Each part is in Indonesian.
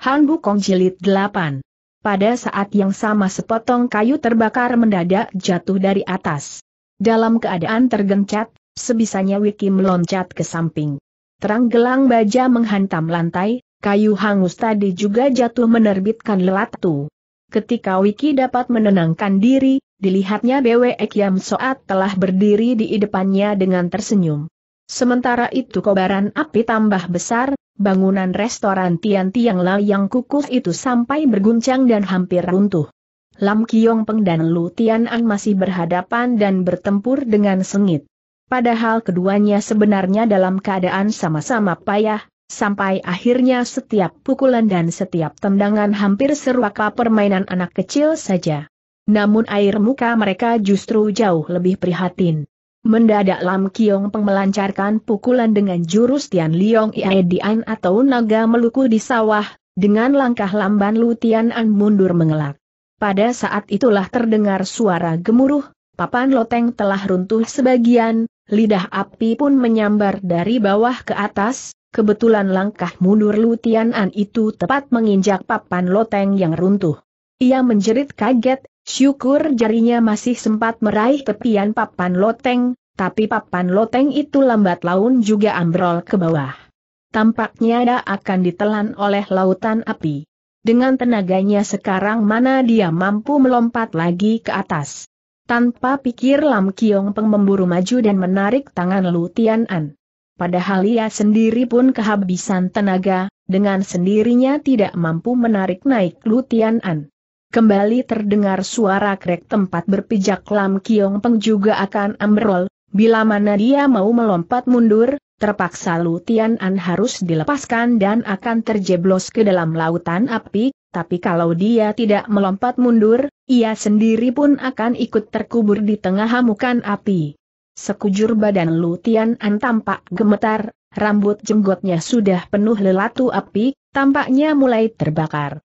Han Bukong Jilid 8. Pada saat yang sama sepotong kayu terbakar mendadak jatuh dari atas. Dalam keadaan tergencat, sebisanya Wiki meloncat ke samping. Terang gelang baja menghantam lantai, kayu hangus tadi juga jatuh menerbitkan lelatu. Ketika Wiki dapat menenangkan diri, dilihatnya Bwe Yam Soat telah berdiri di depannya dengan tersenyum. Sementara itu kobaran api tambah besar, bangunan restoran Tian Tiang yang Kukuh itu sampai berguncang dan hampir runtuh. Lam Kiong Peng dan Lu Tian Ang masih berhadapan dan bertempur dengan sengit. Padahal keduanya sebenarnya dalam keadaan sama-sama payah, sampai akhirnya setiap pukulan dan setiap tendangan hampir serupa permainan anak kecil saja. Namun air muka mereka justru jauh lebih prihatin. Mendadak Lam Kiong Peng melancarkan pukulan dengan jurus Tian Liong Iae Dian atau naga meluku di sawah, dengan langkah lamban Lu Tian An mundur mengelak. Pada saat itulah terdengar suara gemuruh, papan loteng telah runtuh sebagian, lidah api pun menyambar dari bawah ke atas, kebetulan langkah mundur Lu Tian An itu tepat menginjak papan loteng yang runtuh. Ia menjerit kaget, Syukur jarinya masih sempat meraih tepian papan loteng, tapi papan loteng itu lambat laun juga ambrol ke bawah. Tampaknya ada akan ditelan oleh lautan api. Dengan tenaganya sekarang mana dia mampu melompat lagi ke atas. Tanpa pikir Lam Kiong Peng memburu maju dan menarik tangan Lu Tian An. Padahal ia sendiri pun kehabisan tenaga, dengan sendirinya tidak mampu menarik naik Lu Tian An kembali terdengar suara krek tempat berpijak Lam Kiong Peng juga akan ambrol, bila mana dia mau melompat mundur, terpaksa Lu Tian An harus dilepaskan dan akan terjeblos ke dalam lautan api, tapi kalau dia tidak melompat mundur, ia sendiri pun akan ikut terkubur di tengah hamukan api. Sekujur badan Lu Tian An tampak gemetar, rambut jenggotnya sudah penuh lelatu api, tampaknya mulai terbakar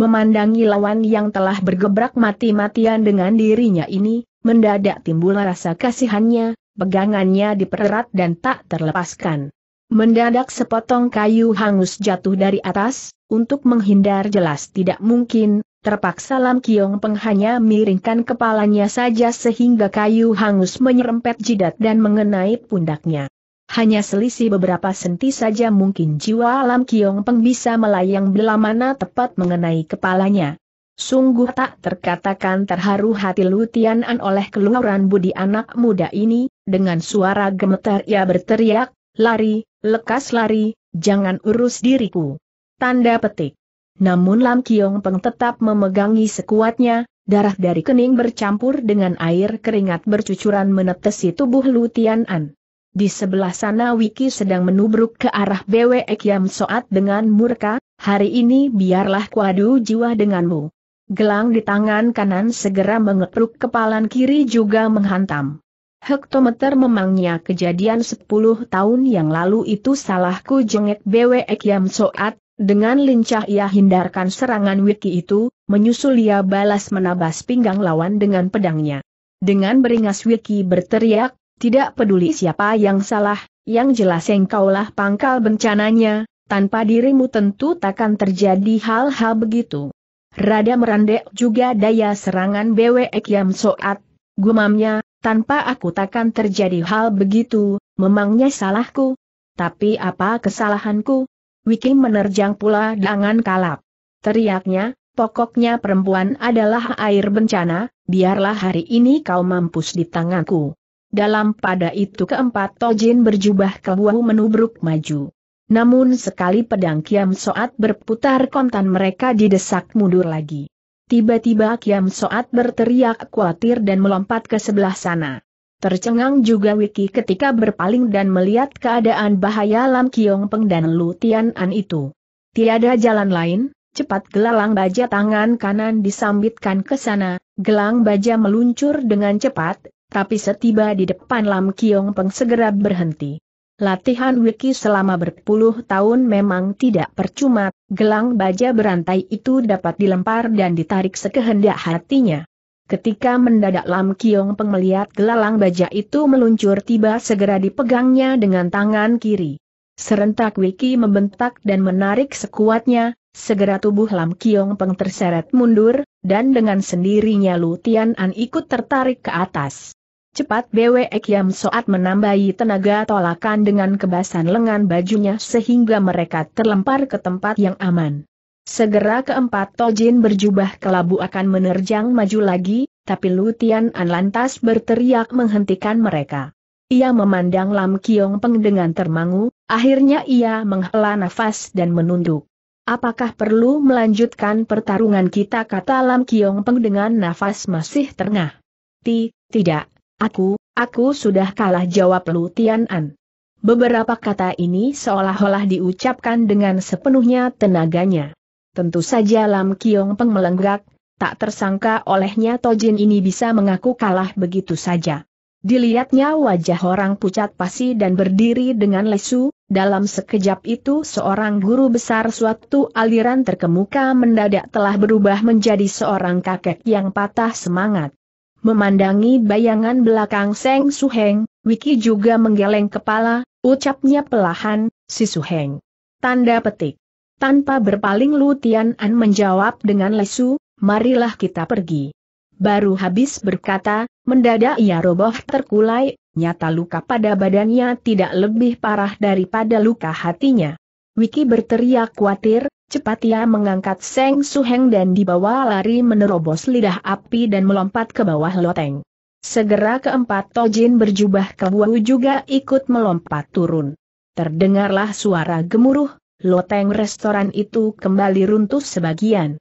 memandangi lawan yang telah bergebrak mati-matian dengan dirinya ini, mendadak timbul rasa kasihannya, pegangannya dipererat dan tak terlepaskan. Mendadak sepotong kayu hangus jatuh dari atas, untuk menghindar jelas tidak mungkin, terpaksa Lam Kiong Peng hanya miringkan kepalanya saja sehingga kayu hangus menyerempet jidat dan mengenai pundaknya hanya selisih beberapa senti saja mungkin jiwa alam Kiong Peng bisa melayang bila mana tepat mengenai kepalanya. Sungguh tak terkatakan terharu hati Lutian An oleh keluaran budi anak muda ini, dengan suara gemetar ia berteriak, lari, lekas lari, jangan urus diriku. Tanda petik. Namun Lam Kiong Peng tetap memegangi sekuatnya, darah dari kening bercampur dengan air keringat bercucuran menetesi tubuh Lutian An. Di sebelah sana Wiki sedang menubruk ke arah BW Yam Soat dengan murka, hari ini biarlah kuadu jiwa denganmu. Gelang di tangan kanan segera mengepruk kepalan kiri juga menghantam. Hektometer memangnya kejadian 10 tahun yang lalu itu salahku jengek BW Yam Soat, dengan lincah ia hindarkan serangan Wiki itu, menyusul ia balas menabas pinggang lawan dengan pedangnya. Dengan beringas Wiki berteriak, tidak peduli siapa yang salah, yang jelas engkaulah pangkal bencananya, tanpa dirimu tentu takkan terjadi hal-hal begitu. Rada merandek juga daya serangan BWE Kiam Soat, gumamnya, tanpa aku takkan terjadi hal begitu, memangnya salahku. Tapi apa kesalahanku? Wiking menerjang pula dengan kalap. Teriaknya, pokoknya perempuan adalah air bencana, biarlah hari ini kau mampus di tanganku. Dalam pada itu keempat tojin berjubah keluar menubruk maju. Namun sekali pedang Kiam Soat berputar kontan mereka didesak mundur lagi. Tiba-tiba Kiam Soat berteriak khawatir dan melompat ke sebelah sana. Tercengang juga Wiki ketika berpaling dan melihat keadaan bahaya Lam Kiong Peng dan Lu Tian An itu. Tiada jalan lain, cepat gelalang baja tangan kanan disambitkan ke sana, gelang baja meluncur dengan cepat, tapi setiba di depan Lam Kiong Peng segera berhenti. Latihan Wiki selama berpuluh tahun memang tidak percuma, gelang baja berantai itu dapat dilempar dan ditarik sekehendak hatinya. Ketika mendadak Lam Kiong Peng melihat gelalang baja itu meluncur tiba segera dipegangnya dengan tangan kiri. Serentak Wiki membentak dan menarik sekuatnya, segera tubuh Lam Kiong Peng terseret mundur, dan dengan sendirinya Lutian An ikut tertarik ke atas. Cepat Bwe Kiam Soat menambahi tenaga tolakan dengan kebasan lengan bajunya sehingga mereka terlempar ke tempat yang aman. Segera keempat Tojin berjubah kelabu akan menerjang maju lagi, tapi Lutian An lantas berteriak menghentikan mereka. Ia memandang Lam Kiong Peng dengan termangu, akhirnya ia menghela nafas dan menunduk. Apakah perlu melanjutkan pertarungan kita kata Lam Kiong Peng dengan nafas masih tengah. Ti, tidak, Aku, aku sudah kalah jawab Lu Tian'an. Beberapa kata ini seolah-olah diucapkan dengan sepenuhnya tenaganya. Tentu saja Lam Kiong Peng melenggak, tak tersangka olehnya Tojin ini bisa mengaku kalah begitu saja. Dilihatnya wajah orang pucat pasi dan berdiri dengan lesu, dalam sekejap itu seorang guru besar suatu aliran terkemuka mendadak telah berubah menjadi seorang kakek yang patah semangat. Memandangi bayangan belakang Seng Suheng, Wiki juga menggeleng kepala, ucapnya pelahan, si Suheng. Tanda petik. Tanpa berpaling lutian, An menjawab dengan lesu, marilah kita pergi. Baru habis berkata, mendadak ia roboh terkulai, nyata luka pada badannya tidak lebih parah daripada luka hatinya. Wiki berteriak khawatir, Cepat ia mengangkat Seng Suheng dan dibawa lari menerobos lidah api dan melompat ke bawah loteng. Segera keempat Tojin berjubah kewu juga ikut melompat turun. Terdengarlah suara gemuruh, loteng restoran itu kembali runtuh sebagian.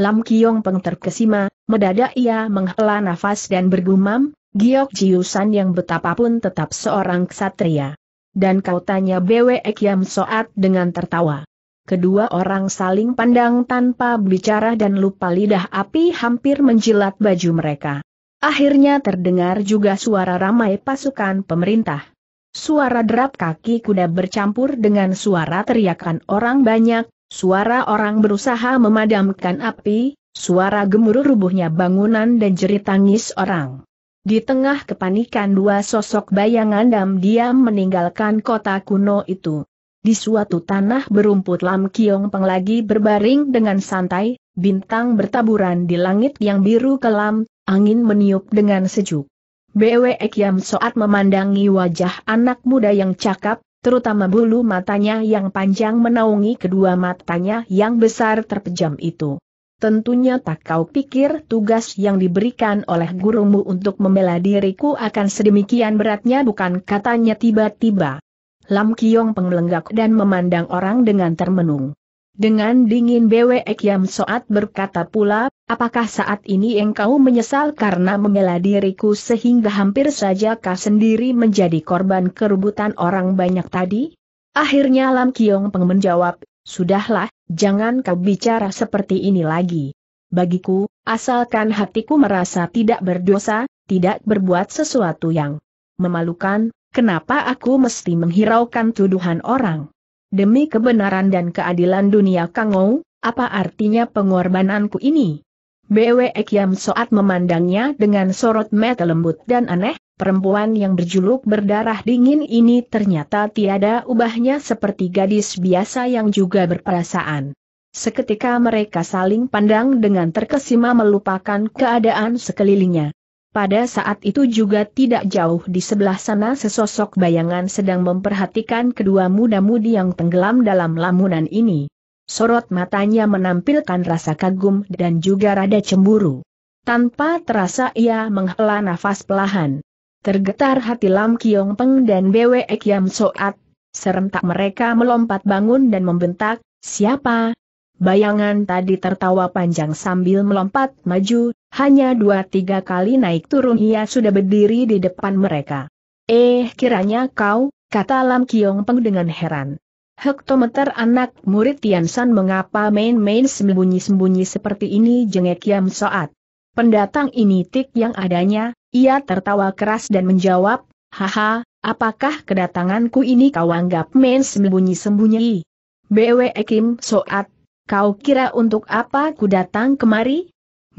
Lam Kiong Peng terkesima, mendadak ia menghela nafas dan bergumam, Giok Jiusan yang betapapun tetap seorang ksatria. Dan kau tanya Bwe Ek Soat dengan tertawa. Kedua orang saling pandang tanpa bicara dan lupa lidah api hampir menjilat baju mereka. Akhirnya terdengar juga suara ramai pasukan pemerintah. Suara derap kaki kuda bercampur dengan suara teriakan orang banyak, suara orang berusaha memadamkan api, suara gemuruh rubuhnya bangunan dan jerit tangis orang. Di tengah kepanikan dua sosok bayangan diam meninggalkan kota kuno itu. Di suatu tanah berumput Lam Kiong Peng lagi berbaring dengan santai, bintang bertaburan di langit yang biru kelam, angin meniup dengan sejuk. Bwe Kiam Soat memandangi wajah anak muda yang cakap, terutama bulu matanya yang panjang menaungi kedua matanya yang besar terpejam itu. Tentunya tak kau pikir tugas yang diberikan oleh gurumu untuk membela diriku akan sedemikian beratnya bukan katanya tiba-tiba. Lam Kiong penglenggak dan memandang orang dengan termenung. Dengan dingin Bwe Yam Soat berkata pula, apakah saat ini engkau menyesal karena membela diriku sehingga hampir saja kau sendiri menjadi korban kerubutan orang banyak tadi? Akhirnya Lam Kiong Peng menjawab, sudahlah, jangan kau bicara seperti ini lagi. Bagiku, asalkan hatiku merasa tidak berdosa, tidak berbuat sesuatu yang memalukan, Kenapa aku mesti menghiraukan tuduhan orang? Demi kebenaran dan keadilan dunia Kangou, apa artinya pengorbananku ini? Bwe Kiam Soat memandangnya dengan sorot mata lembut dan aneh, perempuan yang berjuluk berdarah dingin ini ternyata tiada ubahnya seperti gadis biasa yang juga berperasaan. Seketika mereka saling pandang dengan terkesima melupakan keadaan sekelilingnya. Pada saat itu juga tidak jauh di sebelah sana sesosok bayangan sedang memperhatikan kedua muda-mudi yang tenggelam dalam lamunan ini. Sorot matanya menampilkan rasa kagum dan juga rada cemburu. Tanpa terasa ia menghela nafas pelahan. Tergetar hati Lam Kiong Peng dan Bwe Kiam Soat, serentak mereka melompat bangun dan membentak, siapa? Bayangan tadi tertawa panjang sambil melompat maju, hanya dua tiga kali naik turun ia sudah berdiri di depan mereka. Eh kiranya kau, kata Lam Kiong Peng dengan heran. Hektometer anak murid Tian San mengapa main-main sembunyi-sembunyi seperti ini jengek Yam Soat. Pendatang ini tik yang adanya, ia tertawa keras dan menjawab, Haha, apakah kedatanganku ini kau anggap main sembunyi-sembunyi? Bwe Kim Soat, kau kira untuk apa ku datang kemari?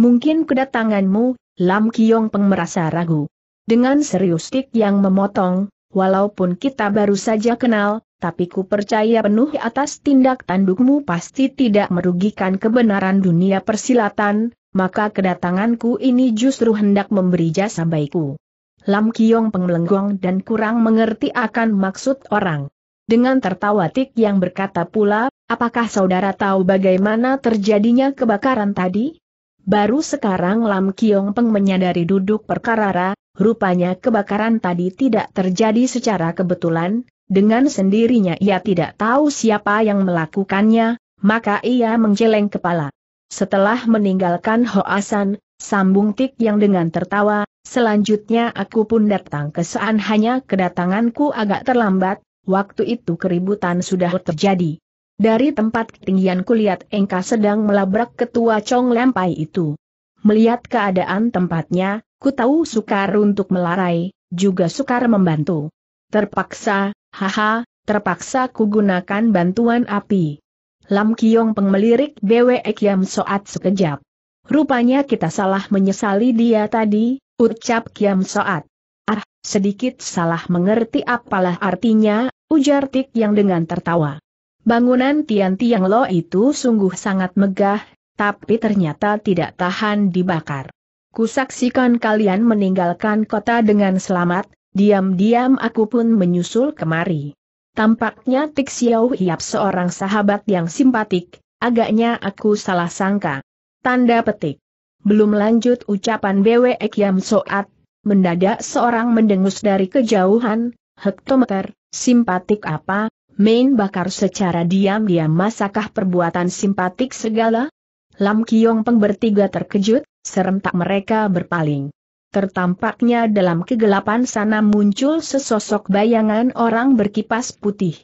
Mungkin kedatanganmu, Lam Kiong Peng merasa ragu. Dengan serius Tik yang memotong, walaupun kita baru saja kenal, tapi ku percaya penuh atas tindak tandukmu pasti tidak merugikan kebenaran dunia persilatan, maka kedatanganku ini justru hendak memberi jasa baikku. Lam Kiong Peng melenggong dan kurang mengerti akan maksud orang. Dengan tertawa Tik yang berkata pula, apakah saudara tahu bagaimana terjadinya kebakaran tadi? Baru sekarang Lam Kiong Peng menyadari duduk perkara, rupanya kebakaran tadi tidak terjadi secara kebetulan, dengan sendirinya ia tidak tahu siapa yang melakukannya, maka ia menjeleng kepala. Setelah meninggalkan Hoasan, sambung Tik yang dengan tertawa, selanjutnya aku pun datang ke Saan hanya kedatanganku agak terlambat, waktu itu keributan sudah terjadi. Dari tempat ketinggian kulihat Engka sedang melabrak ketua Chong Lempai itu. Melihat keadaan tempatnya, ku tahu sukar untuk melarai, juga sukar membantu. Terpaksa, haha, terpaksa ku gunakan bantuan api. Lam Kiong pengmelirik Bwe Kiam Soat sekejap. Rupanya kita salah menyesali dia tadi, ucap Kiam Soat. Ah, sedikit salah mengerti apalah artinya, ujar Tik yang dengan tertawa. Bangunan Tian Tiang Lo itu sungguh sangat megah, tapi ternyata tidak tahan dibakar. Kusaksikan kalian meninggalkan kota dengan selamat, diam-diam aku pun menyusul kemari. Tampaknya Tik Xiao Hiap seorang sahabat yang simpatik, agaknya aku salah sangka. Tanda petik. Belum lanjut ucapan Bwe Kiam Soat, mendadak seorang mendengus dari kejauhan, hektometer, simpatik apa, Main bakar secara diam-diam masakah perbuatan simpatik segala? Lam Kiong Peng bertiga terkejut, serentak mereka berpaling. Tertampaknya dalam kegelapan sana muncul sesosok bayangan orang berkipas putih.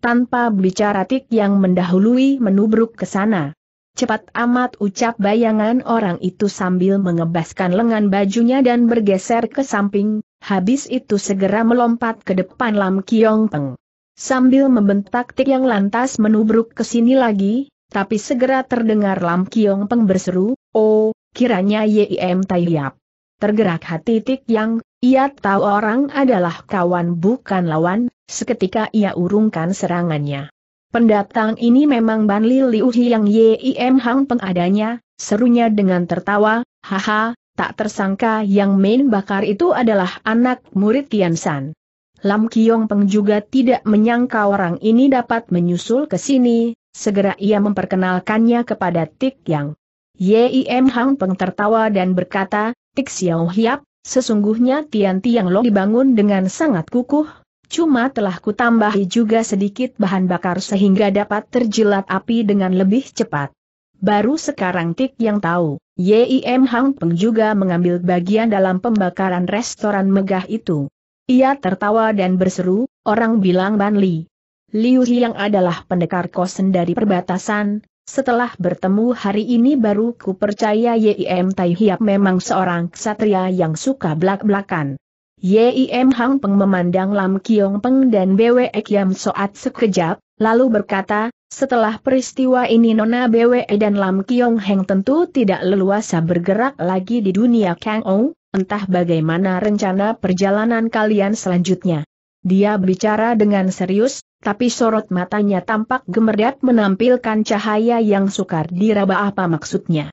Tanpa bicara tik yang mendahului menubruk ke sana. Cepat amat ucap bayangan orang itu sambil mengebaskan lengan bajunya dan bergeser ke samping, habis itu segera melompat ke depan Lam Kiong Peng. Sambil membentak Tik Yang lantas menubruk ke sini lagi, tapi segera terdengar Lam Kiong Peng berseru, Oh, kiranya Yim Tai Yap. Tergerak hati Tik Yang, ia tahu orang adalah kawan bukan lawan, seketika ia urungkan serangannya. Pendatang ini memang Ban Li Liu yang Yim Hang peng adanya, serunya dengan tertawa, haha, tak tersangka yang main bakar itu adalah anak murid Tian San. Lam Kiong Peng juga tidak menyangka orang ini dapat menyusul ke sini, segera ia memperkenalkannya kepada Tik Yang. Yim Hang Peng tertawa dan berkata, Tik Xiao Hiap, sesungguhnya Tian Tiang Lo dibangun dengan sangat kukuh, cuma telah kutambahi juga sedikit bahan bakar sehingga dapat terjilat api dengan lebih cepat. Baru sekarang Tik yang tahu, Yim Hang Peng juga mengambil bagian dalam pembakaran restoran megah itu. Ia tertawa dan berseru, orang bilang Ban Li. Liu yang adalah pendekar kosen dari perbatasan, setelah bertemu hari ini baru ku percaya Yim Tai Hiap memang seorang ksatria yang suka belak-belakan. Yim Hang Peng memandang Lam Kiong Peng dan Bwe Kiam Soat sekejap, lalu berkata, setelah peristiwa ini Nona Bwe dan Lam Kiong Heng tentu tidak leluasa bergerak lagi di dunia Kang Ong, entah bagaimana rencana perjalanan kalian selanjutnya. Dia berbicara dengan serius, tapi sorot matanya tampak gemerdat menampilkan cahaya yang sukar diraba apa maksudnya.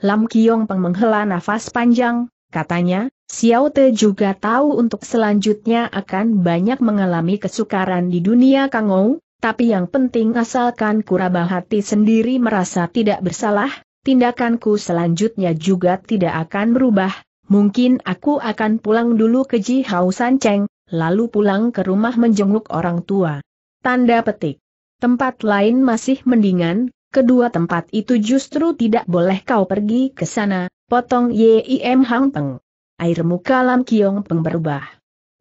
Lam Kiong Peng menghela nafas panjang, katanya, Xiao Te juga tahu untuk selanjutnya akan banyak mengalami kesukaran di dunia Kangou, tapi yang penting asalkan kuraba hati sendiri merasa tidak bersalah, tindakanku selanjutnya juga tidak akan berubah, Mungkin aku akan pulang dulu ke Jihao Sanceng, lalu pulang ke rumah menjenguk orang tua. Tanda petik. Tempat lain masih mendingan, kedua tempat itu justru tidak boleh kau pergi ke sana, potong Yim Hang Peng. Air muka Lam Kiong Peng berubah.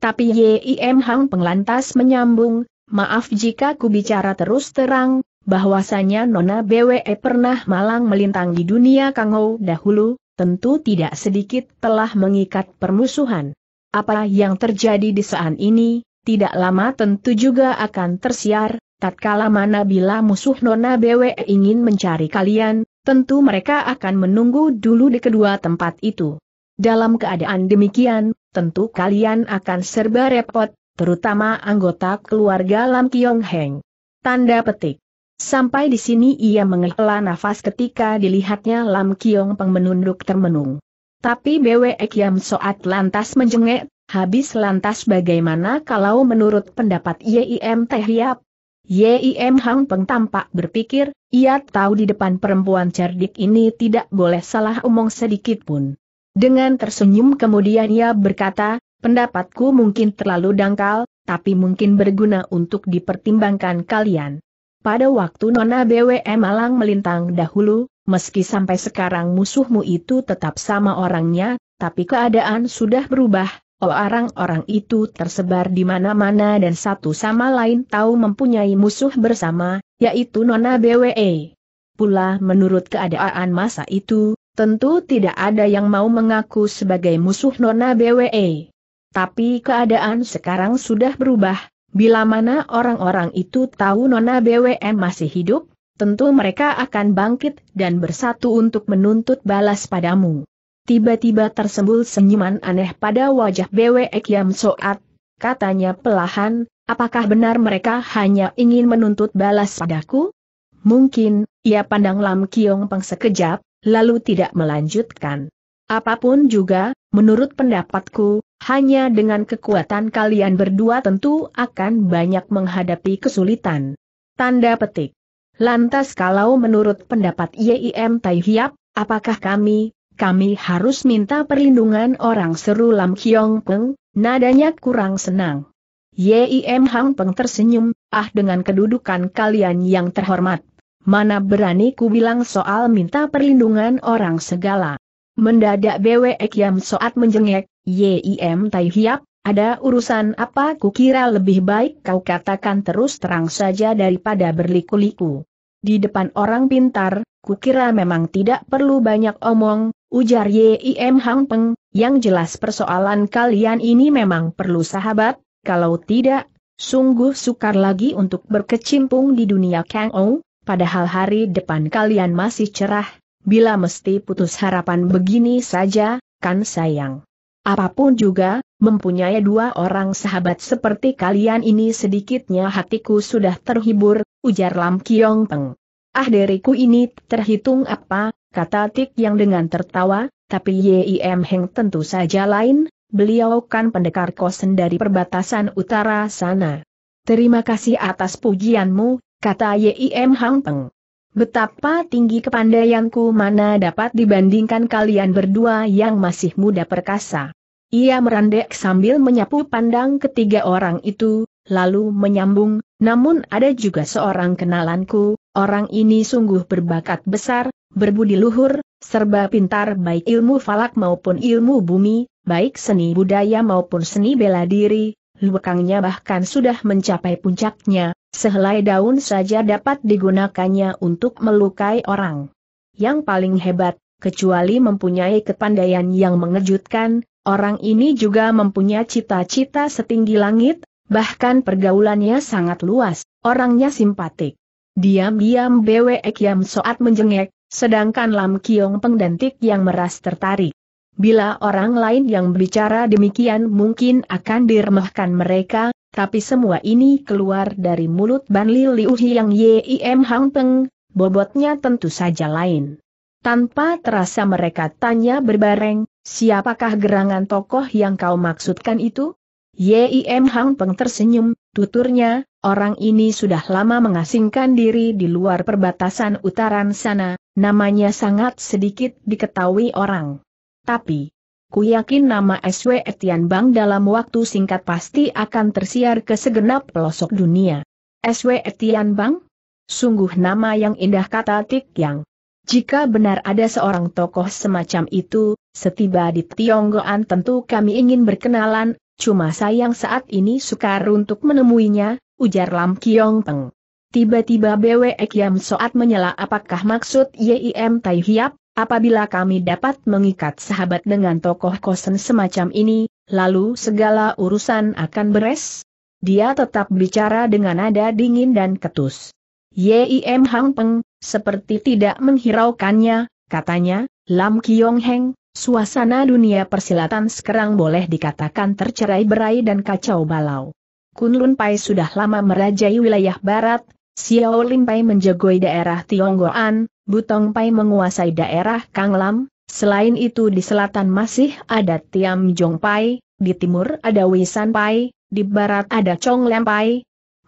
Tapi Yim Hang Peng lantas menyambung, maaf jika ku bicara terus terang, bahwasanya Nona BWE pernah malang melintang di dunia Kangou dahulu, tentu tidak sedikit telah mengikat permusuhan. Apa yang terjadi di saat ini, tidak lama tentu juga akan tersiar, tatkala mana bila musuh Nona BW ingin mencari kalian, tentu mereka akan menunggu dulu di kedua tempat itu. Dalam keadaan demikian, tentu kalian akan serba repot, terutama anggota keluarga Lam Kiong Heng. Tanda petik. Sampai di sini ia menghela nafas ketika dilihatnya Lam Kiong Peng menunduk termenung. Tapi Bwek Yam Soat lantas menjengek, habis lantas bagaimana kalau menurut pendapat YIM Teh Hiap? YIM Hang Peng tampak berpikir, ia tahu di depan perempuan cerdik ini tidak boleh salah omong sedikit pun. Dengan tersenyum kemudian ia berkata, pendapatku mungkin terlalu dangkal, tapi mungkin berguna untuk dipertimbangkan kalian. Pada waktu Nona BWM Malang melintang dahulu, meski sampai sekarang musuhmu itu tetap sama orangnya, tapi keadaan sudah berubah, orang-orang itu tersebar di mana-mana dan satu sama lain tahu mempunyai musuh bersama, yaitu Nona BWE. Pula menurut keadaan masa itu, tentu tidak ada yang mau mengaku sebagai musuh Nona BWE. Tapi keadaan sekarang sudah berubah, Bila mana orang-orang itu tahu Nona BWM masih hidup, tentu mereka akan bangkit dan bersatu untuk menuntut balas padamu. Tiba-tiba tersembul senyuman aneh pada wajah BWM Yam Soat, katanya pelahan, apakah benar mereka hanya ingin menuntut balas padaku? Mungkin, ia pandang Lam Kiong Peng sekejap, lalu tidak melanjutkan. Apapun juga, menurut pendapatku, hanya dengan kekuatan kalian berdua tentu akan banyak menghadapi kesulitan. Tanda petik. Lantas kalau menurut pendapat YIM Tai Hiap, apakah kami, kami harus minta perlindungan orang seru Lam Kiong Peng, nadanya kurang senang. YIM Hang Peng tersenyum, ah dengan kedudukan kalian yang terhormat. Mana berani ku bilang soal minta perlindungan orang segala. Mendadak BW Ek Soat menjengek, Yim Tai Hiap, ada urusan apa kukira lebih baik kau katakan terus terang saja daripada berliku-liku. Di depan orang pintar, kukira memang tidak perlu banyak omong, ujar Yim Hang Peng, yang jelas persoalan kalian ini memang perlu sahabat, kalau tidak, sungguh sukar lagi untuk berkecimpung di dunia Kang Ou, padahal hari depan kalian masih cerah, bila mesti putus harapan begini saja, kan sayang. Apapun juga, mempunyai dua orang sahabat seperti kalian ini sedikitnya hatiku sudah terhibur, ujar Lam Kiong Peng. Ah deriku ini terhitung apa, kata Tik yang dengan tertawa, tapi Yim Heng tentu saja lain, beliau kan pendekar kosen dari perbatasan utara sana. Terima kasih atas pujianmu, kata Yim Hang Peng. Betapa tinggi kepandaianku mana dapat dibandingkan kalian berdua yang masih muda perkasa. Ia merandek sambil menyapu pandang ketiga orang itu, lalu menyambung, namun ada juga seorang kenalanku, orang ini sungguh berbakat besar, berbudi luhur, serba pintar baik ilmu falak maupun ilmu bumi, baik seni budaya maupun seni bela diri, Lukangnya bahkan sudah mencapai puncaknya, Sehelai daun saja dapat digunakannya untuk melukai orang. Yang paling hebat, kecuali mempunyai kepandaian yang mengejutkan, orang ini juga mempunyai cita-cita setinggi langit, bahkan pergaulannya sangat luas, orangnya simpatik. Diam-diam Bwe Kiam Soat menjengek, sedangkan Lam Kiong Peng dan Tik yang meras tertarik. Bila orang lain yang berbicara demikian mungkin akan diremehkan mereka, tapi semua ini keluar dari mulut Ban Li Liu Hiang Yim Hang Peng, bobotnya tentu saja lain. Tanpa terasa mereka tanya berbareng, siapakah gerangan tokoh yang kau maksudkan itu? Yim Hang Peng tersenyum, tuturnya, orang ini sudah lama mengasingkan diri di luar perbatasan utaran sana, namanya sangat sedikit diketahui orang. Tapi, Ku yakin nama SW Etian Bang dalam waktu singkat pasti akan tersiar ke segenap pelosok dunia. SW Etian Bang? Sungguh nama yang indah kata Tik Yang. Jika benar ada seorang tokoh semacam itu, setiba di Tionggoan tentu kami ingin berkenalan, cuma sayang saat ini sukar untuk menemuinya, ujar Lam Kiong Peng. Tiba-tiba BW Ek Soat menyela apakah maksud YIM Tai Hiap? Apabila kami dapat mengikat sahabat dengan tokoh kosen semacam ini, lalu segala urusan akan beres? Dia tetap bicara dengan nada dingin dan ketus. Yim Hang Peng, seperti tidak menghiraukannya, katanya, Lam Kiong Heng, suasana dunia persilatan sekarang boleh dikatakan tercerai berai dan kacau balau. Kun Lun Pai sudah lama merajai wilayah barat, Xiao Lim Pai menjagoi daerah Tionggoan, Butong Pai menguasai daerah Kanglam, selain itu di selatan masih ada Tiam Jong Pai, di timur ada Wisan Pai, di barat ada Chong Lam Pai.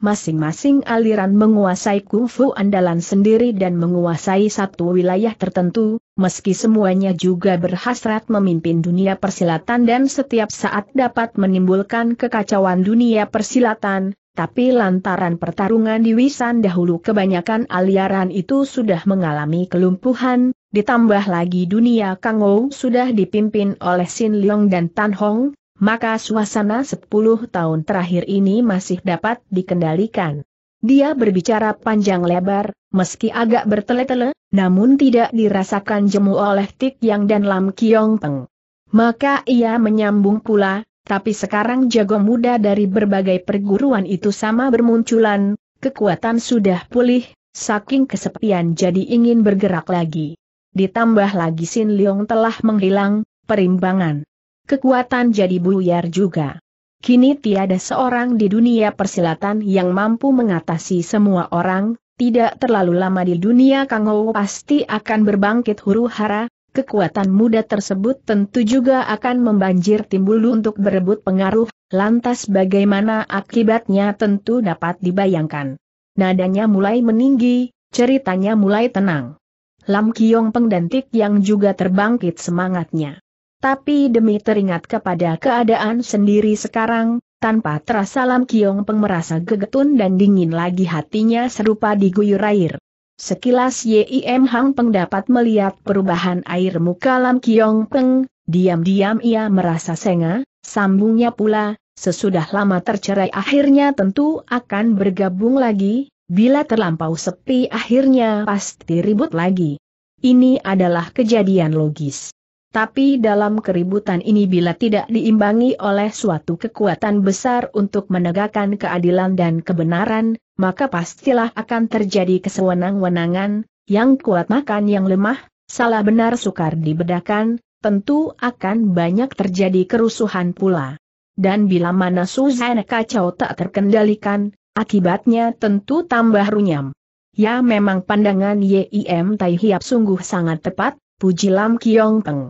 Masing-masing aliran menguasai kungfu andalan sendiri dan menguasai satu wilayah tertentu, meski semuanya juga berhasrat memimpin dunia persilatan dan setiap saat dapat menimbulkan kekacauan dunia persilatan, tapi lantaran pertarungan di Wisan dahulu kebanyakan aliaran itu sudah mengalami kelumpuhan, ditambah lagi dunia Kangou sudah dipimpin oleh Sin Leong dan Tan Hong, maka suasana 10 tahun terakhir ini masih dapat dikendalikan. Dia berbicara panjang lebar, meski agak bertele-tele, namun tidak dirasakan jemu oleh Tik Yang dan Lam Kiong Peng. Maka ia menyambung pula, tapi sekarang jago muda dari berbagai perguruan itu sama bermunculan, kekuatan sudah pulih, saking kesepian jadi ingin bergerak lagi. Ditambah lagi Sin Leong telah menghilang, perimbangan. Kekuatan jadi buyar juga. Kini tiada seorang di dunia persilatan yang mampu mengatasi semua orang, tidak terlalu lama di dunia Kang pasti akan berbangkit huru hara, kekuatan muda tersebut tentu juga akan membanjir timbul untuk berebut pengaruh, lantas bagaimana akibatnya tentu dapat dibayangkan. Nadanya mulai meninggi, ceritanya mulai tenang. Lam Kiong Peng dan Tik yang juga terbangkit semangatnya. Tapi demi teringat kepada keadaan sendiri sekarang, tanpa terasa Lam Kiong Peng merasa gegetun dan dingin lagi hatinya serupa diguyur air. Sekilas Yim Hang Peng dapat melihat perubahan air muka Lam Kiong Peng, diam-diam ia merasa sengah, sambungnya pula, sesudah lama tercerai akhirnya tentu akan bergabung lagi, bila terlampau sepi akhirnya pasti ribut lagi. Ini adalah kejadian logis. Tapi dalam keributan ini bila tidak diimbangi oleh suatu kekuatan besar untuk menegakkan keadilan dan kebenaran, maka pastilah akan terjadi kesewenang-wenangan, yang kuat makan yang lemah, salah benar sukar dibedakan, tentu akan banyak terjadi kerusuhan pula. Dan bila mana Suzanne kacau tak terkendalikan, akibatnya tentu tambah runyam. Ya memang pandangan YIM Tai Hiap sungguh sangat tepat, Puji Lam Kiong Peng.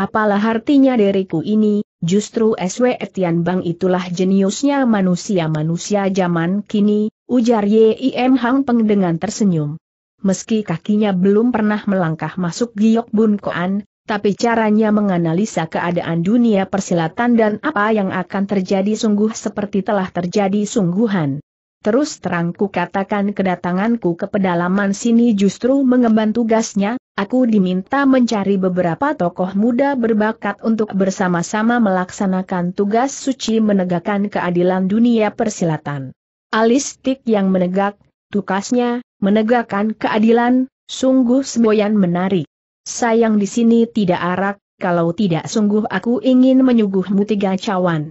Apalah artinya diriku ini, justru SW Etian Bang itulah jeniusnya manusia-manusia zaman kini, ujar Yim Hang Peng dengan tersenyum. Meski kakinya belum pernah melangkah masuk giok bun koan, tapi caranya menganalisa keadaan dunia persilatan dan apa yang akan terjadi sungguh seperti telah terjadi sungguhan. Terus terangku katakan kedatanganku ke pedalaman sini justru mengemban tugasnya, Aku diminta mencari beberapa tokoh muda berbakat untuk bersama-sama melaksanakan tugas suci menegakkan keadilan dunia persilatan. Alistik yang menegak, tugasnya menegakkan keadilan, sungguh semboyan menarik. Sayang di sini tidak arak, kalau tidak sungguh aku ingin menyuguhmu tiga cawan.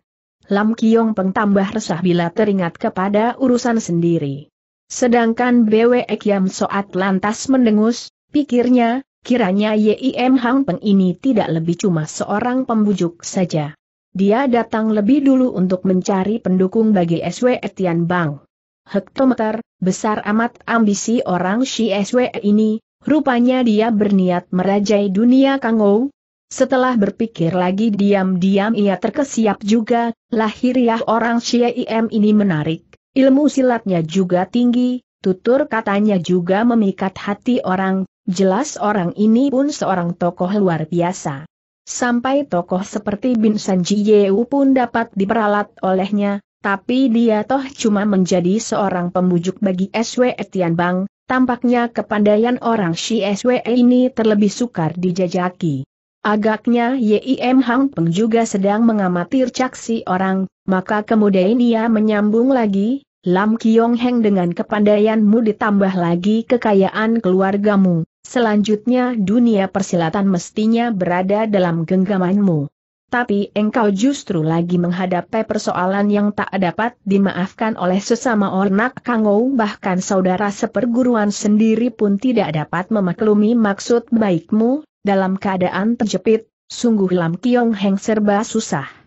Lam Kiong Peng resah bila teringat kepada urusan sendiri. Sedangkan Bwe Kiam Soat lantas mendengus, Pikirnya, kiranya Yim Hang Peng ini tidak lebih cuma seorang pembujuk saja. Dia datang lebih dulu untuk mencari pendukung bagi SW Etian Bang. Hektometer, besar amat ambisi orang Shi SW ini, rupanya dia berniat merajai dunia Kangou. Setelah berpikir lagi diam-diam ia terkesiap juga, lahiriah orang Im ini menarik, ilmu silatnya juga tinggi, Tutur katanya juga memikat hati orang, jelas orang ini pun seorang tokoh luar biasa. Sampai tokoh seperti Bin Sanji Yeu pun dapat diperalat olehnya, tapi dia toh cuma menjadi seorang pembujuk bagi SW Etian Bang, tampaknya kepandaian orang si SW ini terlebih sukar dijajaki. Agaknya YIM Hang Peng juga sedang mengamati caksi orang, maka kemudian ia menyambung lagi, Lam Kiong Heng dengan kepandaianmu ditambah lagi kekayaan keluargamu, selanjutnya dunia persilatan mestinya berada dalam genggamanmu. Tapi engkau justru lagi menghadapi persoalan yang tak dapat dimaafkan oleh sesama ornak kangou bahkan saudara seperguruan sendiri pun tidak dapat memaklumi maksud baikmu, dalam keadaan terjepit, sungguh Lam Kiong Heng serba susah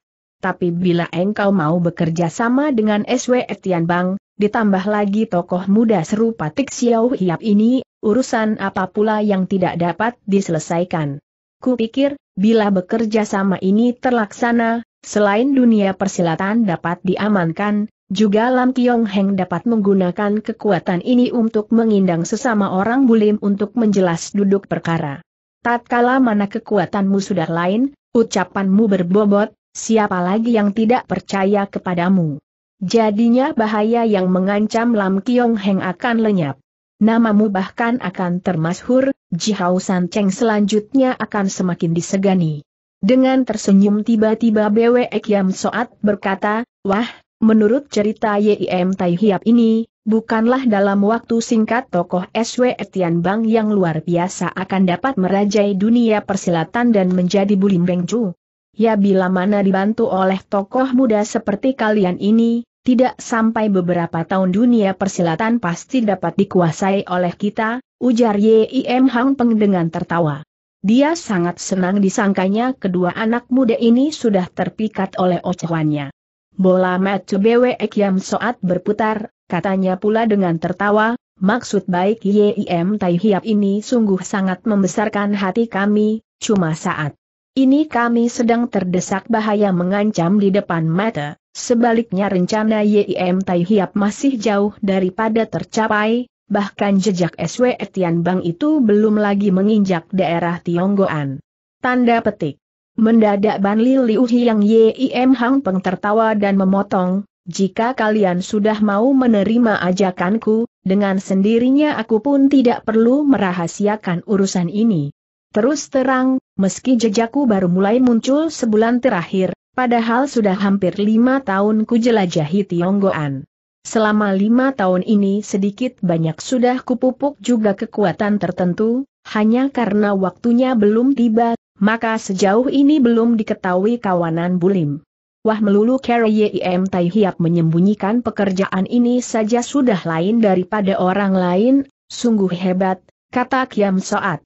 tapi bila engkau mau bekerja sama dengan SW Etian Bang, ditambah lagi tokoh muda serupa Tik Xiao Hiap ini, urusan apa pula yang tidak dapat diselesaikan. Kupikir, bila bekerja sama ini terlaksana, selain dunia persilatan dapat diamankan, juga Lam Kiong Heng dapat menggunakan kekuatan ini untuk mengindang sesama orang bulim untuk menjelas duduk perkara. Tatkala mana kekuatanmu sudah lain, ucapanmu berbobot, siapa lagi yang tidak percaya kepadamu? Jadinya bahaya yang mengancam Lam Kiong Heng akan lenyap. Namamu bahkan akan termasyhur, Jihao San Cheng selanjutnya akan semakin disegani. Dengan tersenyum tiba-tiba Bwe Kiam Soat berkata, Wah, menurut cerita Yim Tai Hiap ini, bukanlah dalam waktu singkat tokoh SW Etian Bang yang luar biasa akan dapat merajai dunia persilatan dan menjadi bulim Beng Chu. Ya bila mana dibantu oleh tokoh muda seperti kalian ini, tidak sampai beberapa tahun dunia persilatan pasti dapat dikuasai oleh kita, ujar Yim Hang Peng dengan tertawa. Dia sangat senang disangkanya kedua anak muda ini sudah terpikat oleh ocehannya. Bola bewe ek Yam Soat berputar, katanya pula dengan tertawa, maksud baik Yim Tai Hiap ini sungguh sangat membesarkan hati kami, cuma saat ini kami sedang terdesak bahaya mengancam di depan mata, sebaliknya rencana YIM Tai Hiap masih jauh daripada tercapai, bahkan jejak SW Etian Bang itu belum lagi menginjak daerah Tionggoan. Tanda petik. Mendadak Ban Li Liu Yang YIM Hang Peng tertawa dan memotong, jika kalian sudah mau menerima ajakanku, dengan sendirinya aku pun tidak perlu merahasiakan urusan ini. Terus terang, meski jejakku baru mulai muncul sebulan terakhir, padahal sudah hampir lima tahun ku jelajahi Tionggoan. Selama lima tahun ini sedikit banyak sudah kupupuk juga kekuatan tertentu, hanya karena waktunya belum tiba, maka sejauh ini belum diketahui kawanan bulim. Wah melulu YIM Tai Hiap menyembunyikan pekerjaan ini saja sudah lain daripada orang lain, sungguh hebat, kata Kiam Soat.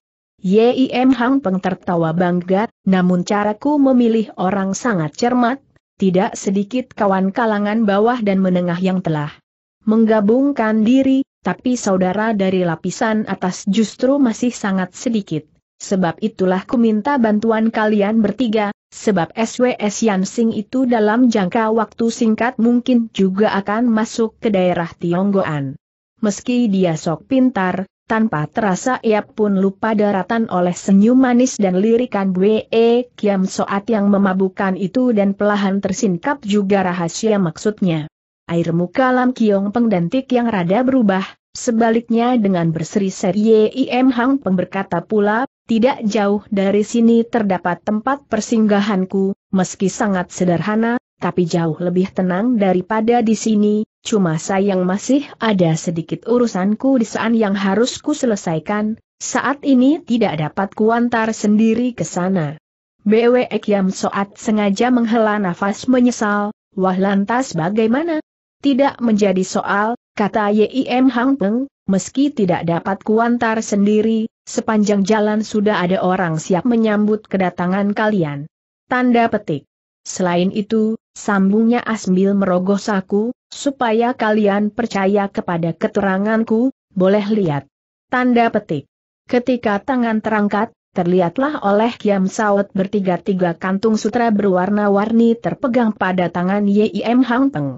Yim Hang Peng tertawa bangga, namun caraku memilih orang sangat cermat, tidak sedikit kawan kalangan bawah dan menengah yang telah menggabungkan diri, tapi saudara dari lapisan atas justru masih sangat sedikit. Sebab itulah ku minta bantuan kalian bertiga, sebab SWS Yansing itu dalam jangka waktu singkat mungkin juga akan masuk ke daerah Tionggoan. Meski dia sok pintar, tanpa terasa ia pun lupa daratan oleh senyum manis dan lirikan Bwe e Kiam Soat yang memabukkan itu dan pelahan tersingkap juga rahasia maksudnya. Air muka Lam Kiong Peng dan Tik yang rada berubah, sebaliknya dengan berseri seri Yim Hang Peng berkata pula, tidak jauh dari sini terdapat tempat persinggahanku, meski sangat sederhana, tapi jauh lebih tenang daripada di sini, cuma sayang masih ada sedikit urusanku di saat yang harus ku selesaikan, saat ini tidak dapat kuantar sendiri ke sana. BW Kiam Soat sengaja menghela nafas menyesal, wah lantas bagaimana? Tidak menjadi soal, kata YIM Hang Peng, meski tidak dapat kuantar sendiri, sepanjang jalan sudah ada orang siap menyambut kedatangan kalian. Tanda petik. Selain itu, sambungnya Asmil merogoh saku, supaya kalian percaya kepada keteranganku, boleh lihat. Tanda petik. Ketika tangan terangkat, terlihatlah oleh Kiam Saot bertiga-tiga kantung sutra berwarna-warni terpegang pada tangan Yim Hang Teng.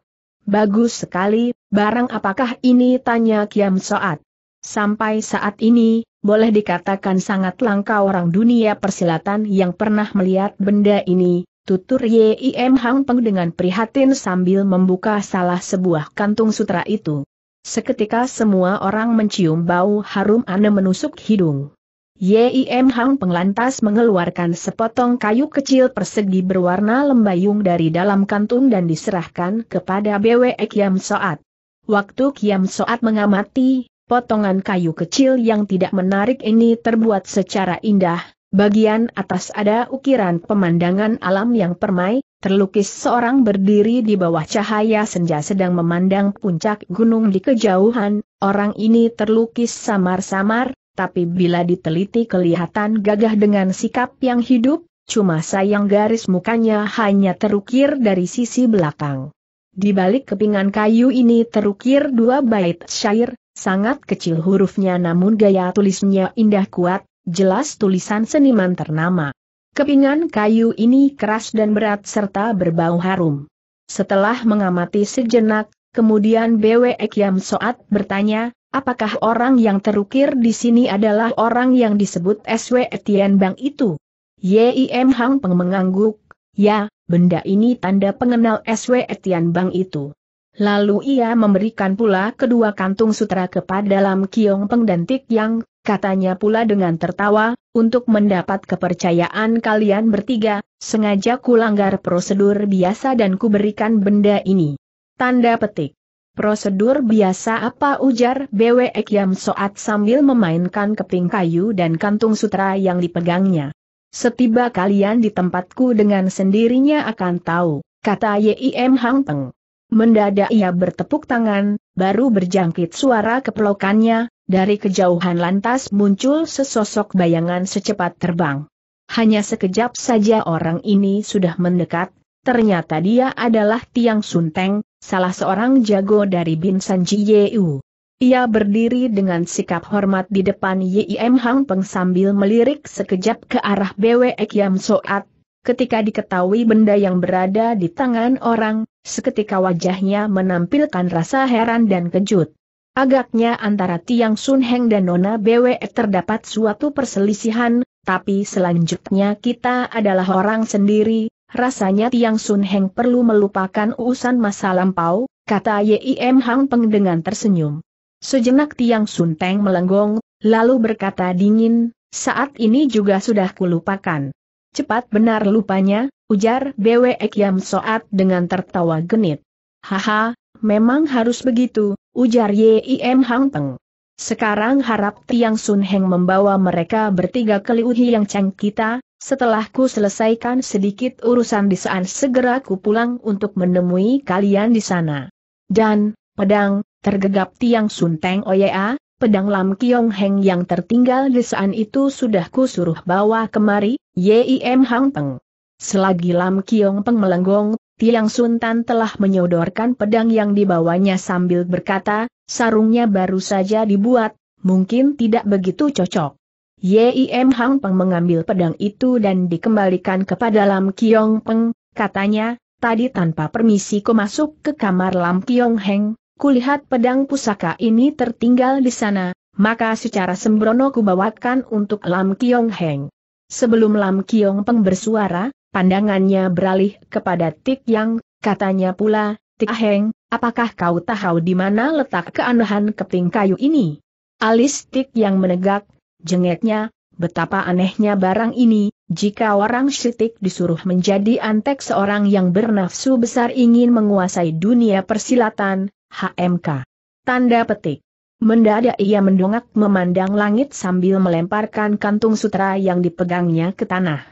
Bagus sekali, barang apakah ini tanya Kiam Saat. Sampai saat ini, boleh dikatakan sangat langka orang dunia persilatan yang pernah melihat benda ini, Tutur Yim Hang Peng dengan prihatin sambil membuka salah sebuah kantung sutra itu. Seketika semua orang mencium bau harum aneh menusuk hidung. Yim Hang Peng lantas mengeluarkan sepotong kayu kecil persegi berwarna lembayung dari dalam kantung dan diserahkan kepada Bwe Kiam Soat. Waktu Kiam Soat mengamati, potongan kayu kecil yang tidak menarik ini terbuat secara indah, Bagian atas ada ukiran pemandangan alam yang permai, terlukis seorang berdiri di bawah cahaya senja sedang memandang puncak gunung di kejauhan, orang ini terlukis samar-samar, tapi bila diteliti kelihatan gagah dengan sikap yang hidup, cuma sayang garis mukanya hanya terukir dari sisi belakang. Di balik kepingan kayu ini terukir dua bait syair, sangat kecil hurufnya namun gaya tulisnya indah kuat, jelas tulisan seniman ternama. Kepingan kayu ini keras dan berat serta berbau harum. Setelah mengamati sejenak, kemudian BW Ekyam Soat bertanya, apakah orang yang terukir di sini adalah orang yang disebut SW Etienne Bang itu? YIM Hang Peng mengangguk, ya, benda ini tanda pengenal SW Etienne Bang itu. Lalu ia memberikan pula kedua kantung sutra kepada Lam Kiong Peng dan Tik Yang, katanya pula dengan tertawa, untuk mendapat kepercayaan kalian bertiga, sengaja kulanggar prosedur biasa dan kuberikan benda ini. Tanda petik. Prosedur biasa apa ujar BW Yam Soat sambil memainkan keping kayu dan kantung sutra yang dipegangnya. Setiba kalian di tempatku dengan sendirinya akan tahu, kata Yim Hang Peng. Mendadak ia bertepuk tangan, baru berjangkit suara kepelokannya, dari kejauhan lantas muncul sesosok bayangan secepat terbang. Hanya sekejap saja orang ini sudah mendekat, ternyata dia adalah Tiang Sunteng, salah seorang jago dari Binsan Jiyeu. Ia berdiri dengan sikap hormat di depan Yim Hang Peng sambil melirik sekejap ke arah Bwe Kiam Soat, ketika diketahui benda yang berada di tangan orang, seketika wajahnya menampilkan rasa heran dan kejut. Agaknya antara Tiang Sun Heng dan Nona Bwe terdapat suatu perselisihan, tapi selanjutnya kita adalah orang sendiri, rasanya Tiang Sun Heng perlu melupakan urusan masa lampau, kata Yim Hang Peng dengan tersenyum. Sejenak Tiang Sun Teng melenggong, lalu berkata dingin, saat ini juga sudah kulupakan. Cepat benar lupanya, ujar Bwe Kiam Soat dengan tertawa genit. Haha, memang harus begitu, ujar Yim Hang Peng. Sekarang harap Tiang Sun Heng membawa mereka bertiga ke Liuhi yang Cheng kita, setelah ku selesaikan sedikit urusan di saat segera ku pulang untuk menemui kalian di sana. Dan, pedang, tergegap Tiang Sun Teng Oya, pedang Lam Kiong Heng yang tertinggal di saat itu sudah kusuruh bawa kemari, Yim Hang Peng. Selagi Lam Kiong Peng melenggong, Tiang Suntan telah menyodorkan pedang yang dibawanya sambil berkata, sarungnya baru saja dibuat, mungkin tidak begitu cocok. Yim Hang Peng mengambil pedang itu dan dikembalikan kepada Lam Kiong Peng, katanya, tadi tanpa permisi ku masuk ke kamar Lam Kiong Heng, kulihat pedang pusaka ini tertinggal di sana, maka secara sembrono kubawakan untuk Lam Kiong Heng. Sebelum Lam Kiong Peng bersuara, pandangannya beralih kepada Tik Yang, katanya pula, Tik Heng, apakah kau tahu di mana letak keanehan keping kayu ini? Alis Tik Yang menegak, jengeknya, betapa anehnya barang ini, jika orang Sitik disuruh menjadi antek seorang yang bernafsu besar ingin menguasai dunia persilatan, HMK. Tanda petik. Mendadak ia mendongak memandang langit sambil melemparkan kantung sutra yang dipegangnya ke tanah.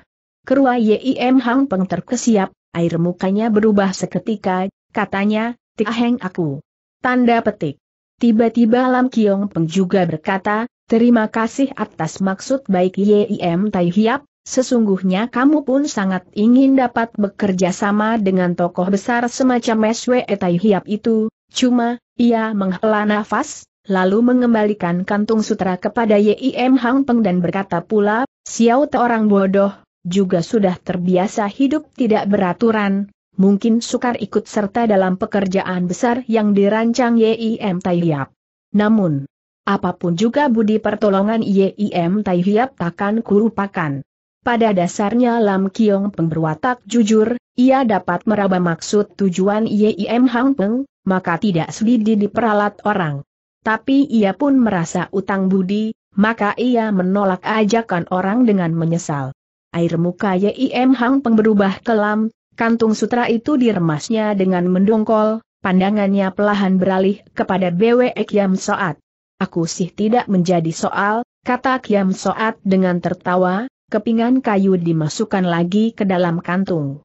Kerua Yim Hang Peng terkesiap, air mukanya berubah seketika, katanya, Tiaheng aku. Tanda petik. Tiba-tiba Lam Kiong Peng juga berkata, terima kasih atas maksud baik Yim Tai Hiap, sesungguhnya kamu pun sangat ingin dapat bekerja sama dengan tokoh besar semacam SWE Tai Hiap itu, Cuma, ia menghela nafas, lalu mengembalikan kantung sutra kepada Yim Hang Peng dan berkata pula, Xiao Te orang bodoh, juga sudah terbiasa hidup tidak beraturan, mungkin sukar ikut serta dalam pekerjaan besar yang dirancang Yim Tai Hiap. Namun, apapun juga budi pertolongan Yim Tai Hiap takkan kurupakan. Pada dasarnya Lam Kiong Peng berwatak jujur, ia dapat meraba maksud tujuan Yim Hang Peng, maka tidak sulit diperalat orang. Tapi ia pun merasa utang budi, maka ia menolak ajakan orang dengan menyesal. Air muka Yim Hang Peng berubah kelam, kantung sutra itu diremasnya dengan mendongkol, pandangannya pelahan beralih kepada BW Kiam Soat. Aku sih tidak menjadi soal, kata Kiam Soat dengan tertawa, kepingan kayu dimasukkan lagi ke dalam kantung.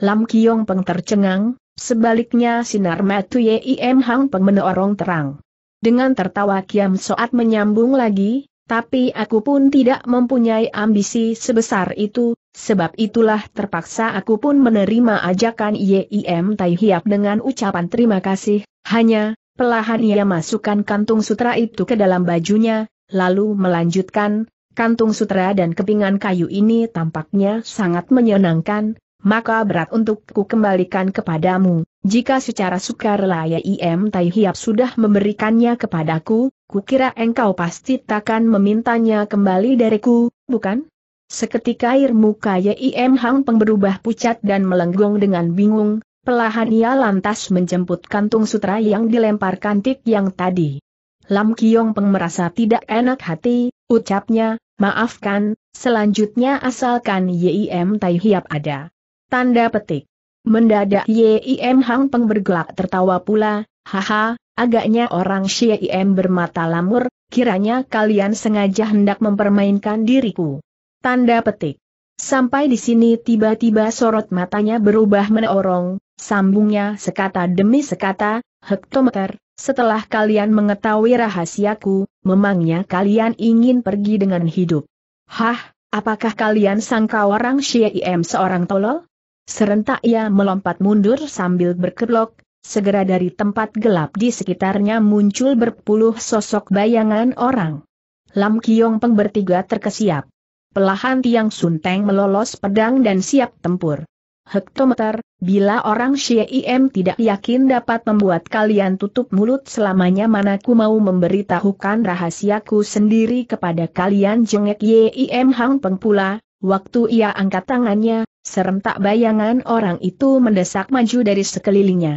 Lam Kiong Peng tercengang, Sebaliknya sinar matu Yim Hang Peng menorong terang. Dengan tertawa Kiam Soat menyambung lagi, tapi aku pun tidak mempunyai ambisi sebesar itu, sebab itulah terpaksa aku pun menerima ajakan Yim Tai Hiap dengan ucapan terima kasih, hanya, pelahan ia masukkan kantung sutra itu ke dalam bajunya, lalu melanjutkan, kantung sutra dan kepingan kayu ini tampaknya sangat menyenangkan, maka berat untuk ku kembalikan kepadamu. Jika secara sukarela Im Tai Hiap sudah memberikannya kepadaku, kukira engkau pasti takkan memintanya kembali dariku, bukan? Seketika air muka Im Hang Peng berubah pucat dan melenggong dengan bingung, Pelahan ia lantas menjemput kantung sutra yang dilemparkan tik yang tadi. Lam Kiong Peng merasa tidak enak hati, ucapnya, maafkan, selanjutnya asalkan Yim Tai Hiap ada. Tanda petik. Mendadak Yim Hang Peng bergelak tertawa pula, haha, agaknya orang Yim bermata lamur, kiranya kalian sengaja hendak mempermainkan diriku. Tanda petik. Sampai di sini tiba-tiba sorot matanya berubah menorong, sambungnya sekata demi sekata, hektometer, setelah kalian mengetahui rahasiaku, memangnya kalian ingin pergi dengan hidup. Hah, apakah kalian sangka orang Syiem seorang tolol? Serentak ia melompat mundur sambil berkelok, segera dari tempat gelap di sekitarnya muncul berpuluh sosok bayangan orang. Lam Kiong Peng bertiga terkesiap. Pelahan Tiang Sunteng melolos pedang dan siap tempur. Hektometer, bila orang Im tidak yakin dapat membuat kalian tutup mulut selamanya manaku mau memberitahukan rahasiaku sendiri kepada kalian jengek Yim Hang Peng pula, Waktu ia angkat tangannya, serentak bayangan orang itu mendesak maju dari sekelilingnya.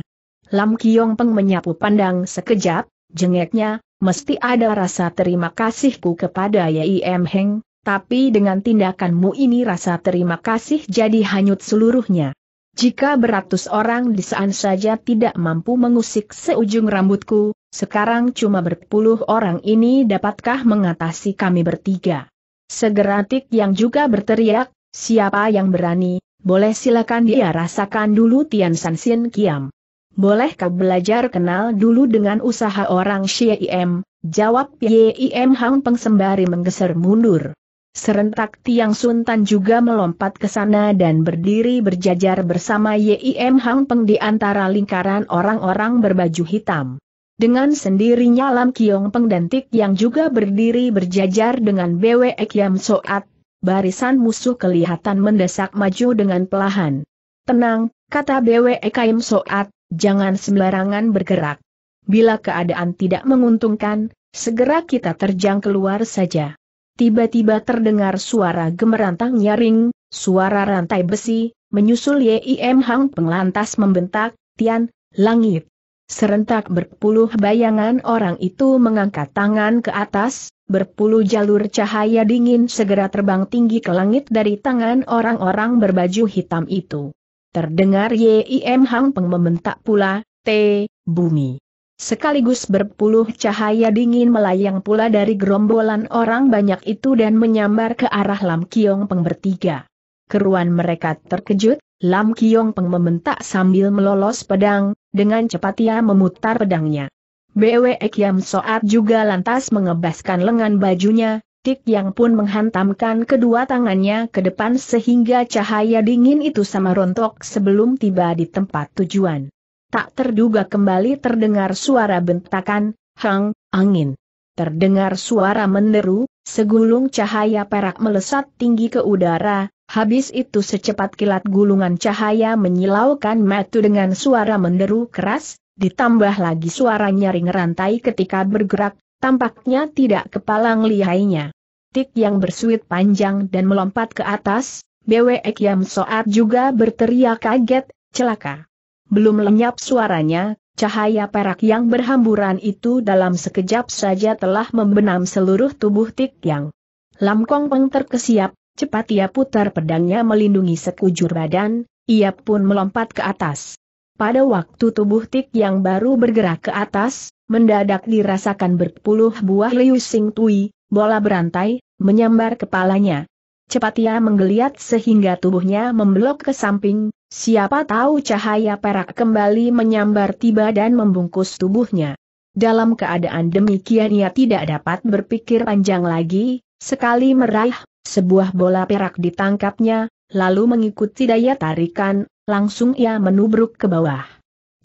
Lam Kiong Peng menyapu pandang sekejap, jengeknya, mesti ada rasa terima kasihku kepada Yim Heng, tapi dengan tindakanmu ini rasa terima kasih jadi hanyut seluruhnya. Jika beratus orang di saat saja tidak mampu mengusik seujung rambutku, sekarang cuma berpuluh orang ini dapatkah mengatasi kami bertiga? Segera Tik yang juga berteriak, siapa yang berani, boleh silakan dia rasakan dulu Tian San Sin Kiam. Bolehkah belajar kenal dulu dengan usaha orang Im, jawab Ye Yim Hang Peng sembari menggeser mundur. Serentak Tiang Suntan juga melompat ke sana dan berdiri berjajar bersama Ye Yim Hang Peng di antara lingkaran orang-orang berbaju hitam. Dengan sendirinya Lam Kiong Peng dan Tik yang juga berdiri berjajar dengan BW Kiam Soat, barisan musuh kelihatan mendesak maju dengan pelahan. Tenang, kata BW Kiam Soat, jangan sembarangan bergerak. Bila keadaan tidak menguntungkan, segera kita terjang keluar saja. Tiba-tiba terdengar suara gemerantang nyaring, suara rantai besi, menyusul Yim Hang Penglantas membentak, Tian, langit. Serentak berpuluh bayangan orang itu mengangkat tangan ke atas, berpuluh jalur cahaya dingin segera terbang tinggi ke langit dari tangan orang-orang berbaju hitam itu. Terdengar Yim Hang Peng membentak pula, T, bumi. Sekaligus berpuluh cahaya dingin melayang pula dari gerombolan orang banyak itu dan menyambar ke arah Lam Kiong Peng bertiga. Keruan mereka terkejut, Lam Kiong Peng membentak sambil melolos pedang, dengan cepat ia memutar pedangnya. Bwe Kiam Soat juga lantas mengebaskan lengan bajunya, Tik Yang pun menghantamkan kedua tangannya ke depan sehingga cahaya dingin itu sama rontok sebelum tiba di tempat tujuan. Tak terduga kembali terdengar suara bentakan, hang, angin. Terdengar suara menderu, segulung cahaya perak melesat tinggi ke udara, Habis itu secepat kilat gulungan cahaya menyilaukan metu dengan suara menderu keras, ditambah lagi suara nyaring rantai ketika bergerak, tampaknya tidak kepalang lihainya. Tik yang bersuit panjang dan melompat ke atas, BWEK Yam Soat juga berteriak kaget, celaka. Belum lenyap suaranya, cahaya perak yang berhamburan itu dalam sekejap saja telah membenam seluruh tubuh Tik Yang. Lam Kong Peng terkesiap, Cepat ia putar pedangnya melindungi sekujur badan, ia pun melompat ke atas. Pada waktu tubuh Tik yang baru bergerak ke atas, mendadak dirasakan berpuluh buah liu sing tui, bola berantai, menyambar kepalanya. Cepat ia menggeliat sehingga tubuhnya membelok ke samping, siapa tahu cahaya perak kembali menyambar tiba dan membungkus tubuhnya. Dalam keadaan demikian ia tidak dapat berpikir panjang lagi, sekali meraih sebuah bola perak ditangkapnya, lalu mengikuti daya tarikan, langsung ia menubruk ke bawah.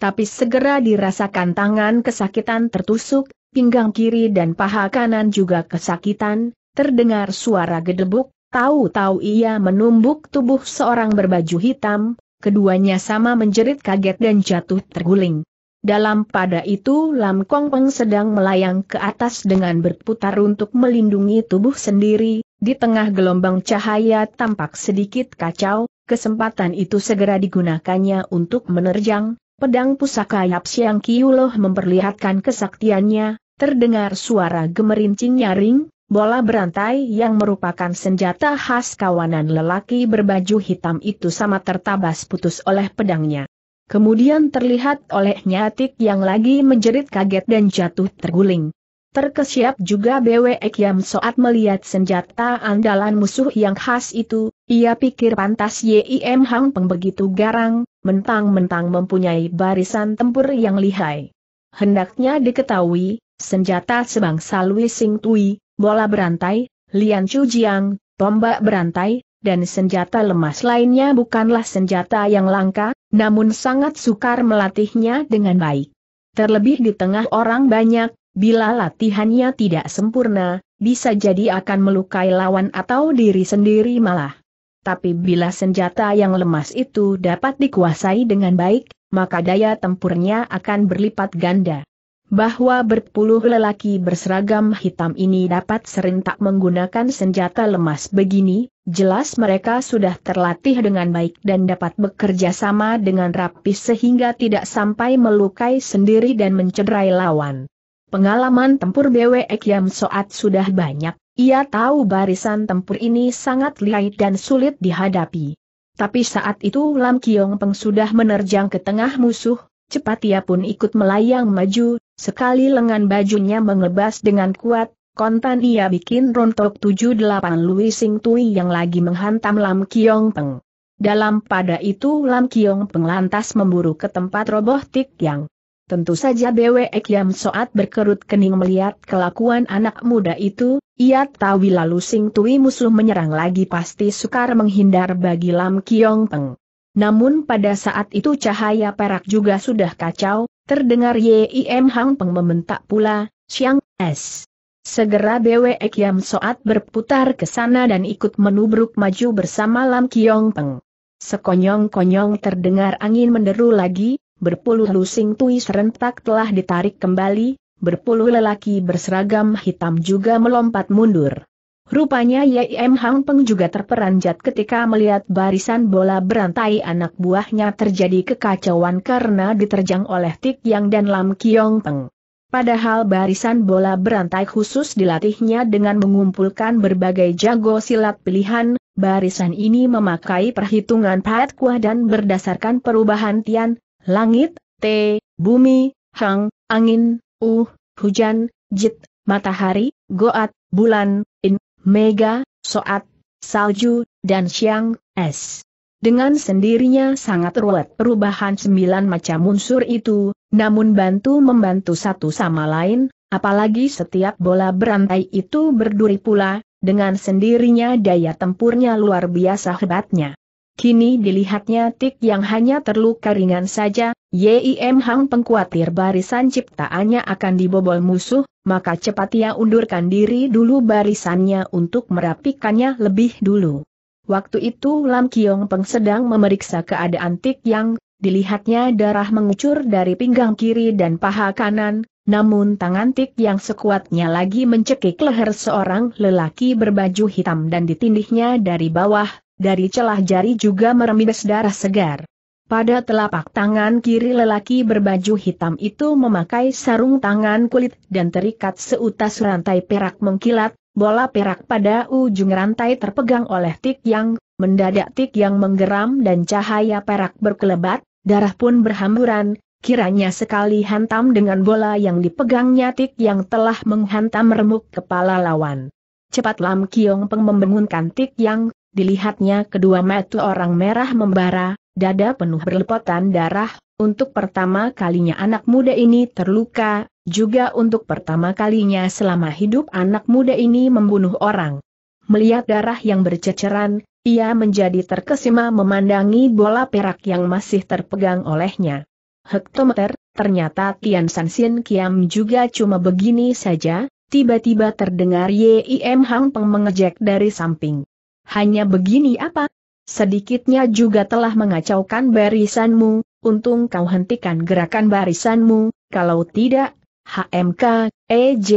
Tapi segera dirasakan tangan kesakitan tertusuk, pinggang kiri dan paha kanan juga kesakitan, terdengar suara gedebuk, tahu-tahu ia menumbuk tubuh seorang berbaju hitam, keduanya sama menjerit kaget dan jatuh terguling. Dalam pada itu Lam Kong Peng sedang melayang ke atas dengan berputar untuk melindungi tubuh sendiri, di tengah gelombang cahaya tampak sedikit kacau, kesempatan itu segera digunakannya untuk menerjang, pedang pusaka Yap Siang Kiuloh memperlihatkan kesaktiannya, terdengar suara gemerincing nyaring, bola berantai yang merupakan senjata khas kawanan lelaki berbaju hitam itu sama tertabas putus oleh pedangnya. Kemudian terlihat oleh nyatik yang lagi menjerit kaget dan jatuh terguling. Terkesiap juga BW Ekiam saat melihat senjata andalan musuh yang khas itu, ia pikir pantas Yim Hang Peng begitu garang, mentang-mentang mempunyai barisan tempur yang lihai. Hendaknya diketahui, senjata sebangsa Lui Sing Tui, bola berantai, Lian Chu Jiang, tombak berantai, dan senjata lemas lainnya bukanlah senjata yang langka, namun sangat sukar melatihnya dengan baik. Terlebih di tengah orang banyak, Bila latihannya tidak sempurna, bisa jadi akan melukai lawan atau diri sendiri malah. Tapi bila senjata yang lemas itu dapat dikuasai dengan baik, maka daya tempurnya akan berlipat ganda. Bahwa berpuluh lelaki berseragam hitam ini dapat serentak menggunakan senjata lemas begini, jelas mereka sudah terlatih dengan baik dan dapat bekerja sama dengan rapi sehingga tidak sampai melukai sendiri dan mencederai lawan. Pengalaman tempur BW Yam Soat sudah banyak, ia tahu barisan tempur ini sangat lihai dan sulit dihadapi. Tapi saat itu Lam Kiong Peng sudah menerjang ke tengah musuh, cepat ia pun ikut melayang maju, sekali lengan bajunya mengebas dengan kuat, kontan ia bikin rontok 78 Lui Sing Tui yang lagi menghantam Lam Kiong Peng. Dalam pada itu Lam Kiong Peng lantas memburu ke tempat roboh Tik Yang. Tentu saja BW Kiam Soat berkerut kening melihat kelakuan anak muda itu, ia tahu lalu Sing Tui musuh menyerang lagi pasti sukar menghindar bagi Lam Kiong Peng. Namun pada saat itu cahaya perak juga sudah kacau, terdengar Yim Hang Peng membentak pula, Siang Es. Segera BW Kiam Soat berputar ke sana dan ikut menubruk maju bersama Lam Kiong Peng. Sekonyong-konyong terdengar angin menderu lagi, berpuluh lusing tui serentak telah ditarik kembali, berpuluh lelaki berseragam hitam juga melompat mundur. Rupanya Yim Hang Peng juga terperanjat ketika melihat barisan bola berantai anak buahnya terjadi kekacauan karena diterjang oleh Tik Yang dan Lam Kiong Peng. Padahal barisan bola berantai khusus dilatihnya dengan mengumpulkan berbagai jago silat pilihan, barisan ini memakai perhitungan pahat kuah dan berdasarkan perubahan tian, Langit, T, bumi, hang, angin, uh, hujan, jit, matahari, goat, bulan, in, mega, soat, salju, dan siang, es. Dengan sendirinya sangat ruwet perubahan sembilan macam unsur itu, namun bantu-membantu satu sama lain, apalagi setiap bola berantai itu berduri pula, dengan sendirinya daya tempurnya luar biasa hebatnya. Kini dilihatnya Tik yang hanya terluka ringan saja, Yim Hang pengkhawatir barisan ciptaannya akan dibobol musuh, maka cepat ia undurkan diri dulu barisannya untuk merapikannya lebih dulu. Waktu itu Lam Kiong Peng sedang memeriksa keadaan Tik yang, dilihatnya darah mengucur dari pinggang kiri dan paha kanan, namun tangan Tik yang sekuatnya lagi mencekik leher seorang lelaki berbaju hitam dan ditindihnya dari bawah, dari celah jari juga merembes darah segar. Pada telapak tangan kiri lelaki berbaju hitam itu memakai sarung tangan kulit dan terikat seutas rantai perak mengkilat, bola perak pada ujung rantai terpegang oleh Tik Yang, mendadak Tik Yang menggeram dan cahaya perak berkelebat, darah pun berhamburan, Kiranya sekali hantam dengan bola yang dipegangnya Tik yang telah menghantam remuk kepala lawan. Cepat Lam Kiong Peng membangunkan Tik yang dilihatnya kedua mata orang merah membara, dada penuh berlepotan darah, untuk pertama kalinya anak muda ini terluka, juga untuk pertama kalinya selama hidup anak muda ini membunuh orang. Melihat darah yang berceceran, ia menjadi terkesima memandangi bola perak yang masih terpegang olehnya. Hektometer, ternyata Tian San Kiam juga cuma begini saja, tiba-tiba terdengar Yim Hang Peng mengejek dari samping. Hanya begini apa? Sedikitnya juga telah mengacaukan barisanmu, untung kau hentikan gerakan barisanmu, kalau tidak, HMK, EJ,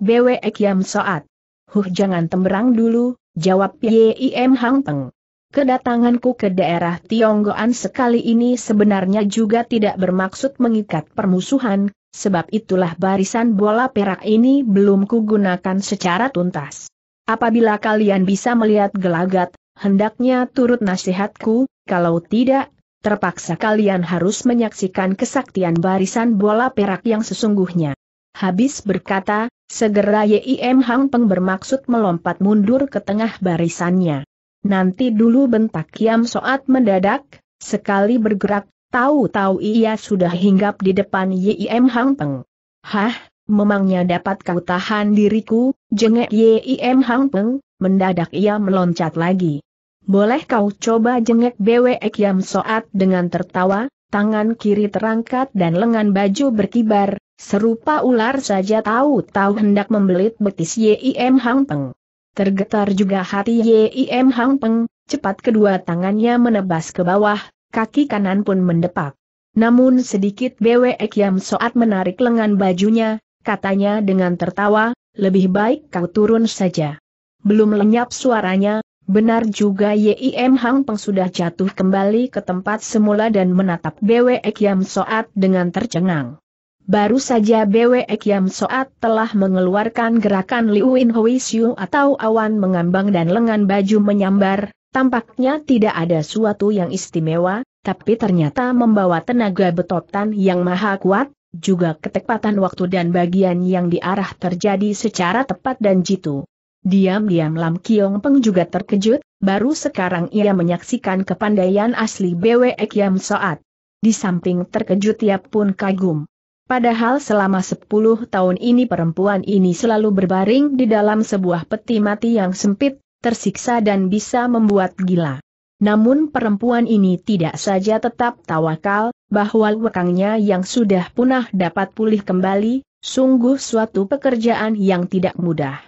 BW Ekiam Soat. Huh jangan temberang dulu, jawab YIM Hang Peng. Kedatanganku ke daerah Tionggoan sekali ini sebenarnya juga tidak bermaksud mengikat permusuhan, sebab itulah barisan bola perak ini belum kugunakan secara tuntas. Apabila kalian bisa melihat gelagat, hendaknya turut nasihatku, kalau tidak, terpaksa kalian harus menyaksikan kesaktian barisan bola perak yang sesungguhnya. Habis berkata, segera YIM Hang Peng bermaksud melompat mundur ke tengah barisannya. Nanti dulu bentak Kiam Soat mendadak, sekali bergerak, tahu-tahu ia sudah hinggap di depan YIM Hang Peng. Hah, memangnya dapat kau tahan diriku, Jengek Yim Hang Peng, mendadak ia meloncat lagi. Boleh kau coba jengek BWE Yam Soat dengan tertawa, tangan kiri terangkat dan lengan baju berkibar, serupa ular saja tahu-tahu hendak membelit betis Yim Hang Peng. Tergetar juga hati Yim Hang Peng, cepat kedua tangannya menebas ke bawah, kaki kanan pun mendepak. Namun sedikit BWE Yam Soat menarik lengan bajunya, katanya dengan tertawa, lebih baik kau turun saja. Belum lenyap suaranya, benar juga Yim Hang Peng sudah jatuh kembali ke tempat semula dan menatap Bwe Kiam Soat dengan tercengang. Baru saja Bwe Kiam Soat telah mengeluarkan gerakan Liuin Hui Xiu atau awan mengambang dan lengan baju menyambar, tampaknya tidak ada suatu yang istimewa, tapi ternyata membawa tenaga betotan yang maha kuat, juga ketepatan waktu dan bagian yang diarah terjadi secara tepat dan jitu. Diam-diam Lam Kiong Peng juga terkejut, baru sekarang ia menyaksikan kepandaian asli BW Kiam Soat. Di samping terkejut ia pun kagum. Padahal selama 10 tahun ini perempuan ini selalu berbaring di dalam sebuah peti mati yang sempit, tersiksa dan bisa membuat gila. Namun perempuan ini tidak saja tetap tawakal, bahwa wekangnya yang sudah punah dapat pulih kembali, sungguh suatu pekerjaan yang tidak mudah.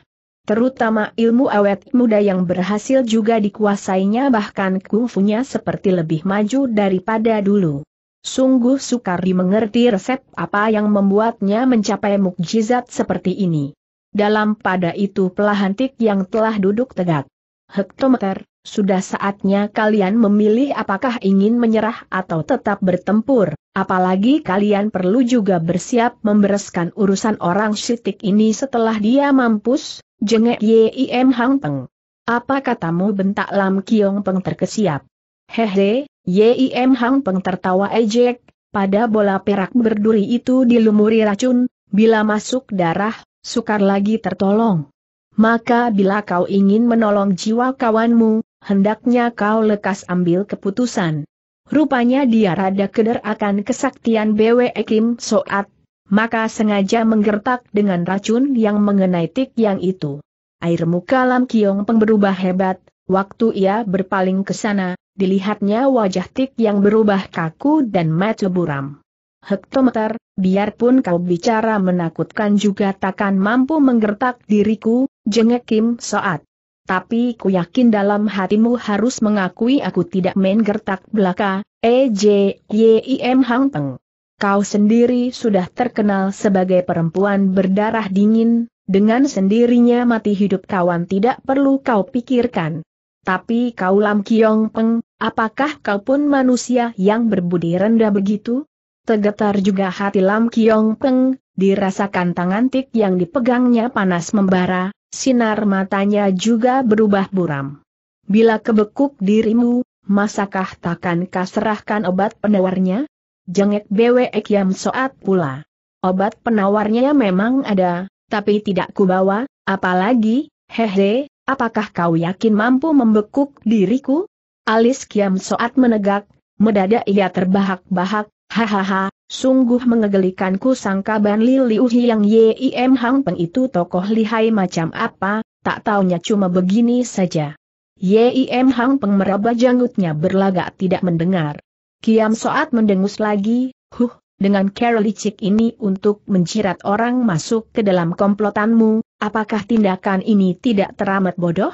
Terutama ilmu awet muda yang berhasil juga dikuasainya bahkan kungfunya seperti lebih maju daripada dulu. Sungguh sukar dimengerti resep apa yang membuatnya mencapai mukjizat seperti ini. Dalam pada itu pelahantik yang telah duduk tegak. Hektometer, sudah saatnya kalian memilih apakah ingin menyerah atau tetap bertempur, apalagi kalian perlu juga bersiap membereskan urusan orang sitik ini setelah dia mampus, jengek Yim Hang Peng. Apa katamu bentak Lam Kiong Peng terkesiap. Hehe, Yim Hang Peng tertawa ejek, pada bola perak berduri itu dilumuri racun, bila masuk darah, sukar lagi tertolong. Maka bila kau ingin menolong jiwa kawanmu, hendaknya kau lekas ambil keputusan. Rupanya dia rada keder akan kesaktian BW Kim Soat, maka sengaja menggertak dengan racun yang mengenai tik yang itu. Air muka Lam Kiong Peng berubah hebat, waktu ia berpaling ke sana, dilihatnya wajah tik yang berubah kaku dan mata buram. Hektometer, biarpun kau bicara menakutkan juga takkan mampu menggertak diriku, jengek Kim Soat. Tapi ku yakin dalam hatimu harus mengakui aku tidak main gertak belaka, E J Y I M Hang Peng. Kau sendiri sudah terkenal sebagai perempuan berdarah dingin, dengan sendirinya mati hidup kawan tidak perlu kau pikirkan. Tapi kau Lam Kiong Peng, apakah kau pun manusia yang berbudi rendah begitu? Tergetar juga hati Lam Kiong Peng, dirasakan tangan tik yang dipegangnya panas membara, sinar matanya juga berubah buram. Bila kebekuk dirimu, masakah takkan kaserahkan obat penawarnya? Jengek Bwe Kiam Soat pula. Obat penawarnya memang ada, tapi tidak kubawa, apalagi, hehe, apakah kau yakin mampu membekuk diriku? Alis Kiam Soat menegak, mendadak ia terbahak-bahak, hahaha, Sungguh mengegelikanku sangka Ban Li Liu yang Yim Hang Peng itu tokoh lihai macam apa, tak taunya cuma begini saja. Yim Hang Peng meraba janggutnya berlagak tidak mendengar. Kiam Soat mendengus lagi, huh, dengan cara licik ini untuk menjirat orang masuk ke dalam komplotanmu, apakah tindakan ini tidak teramat bodoh?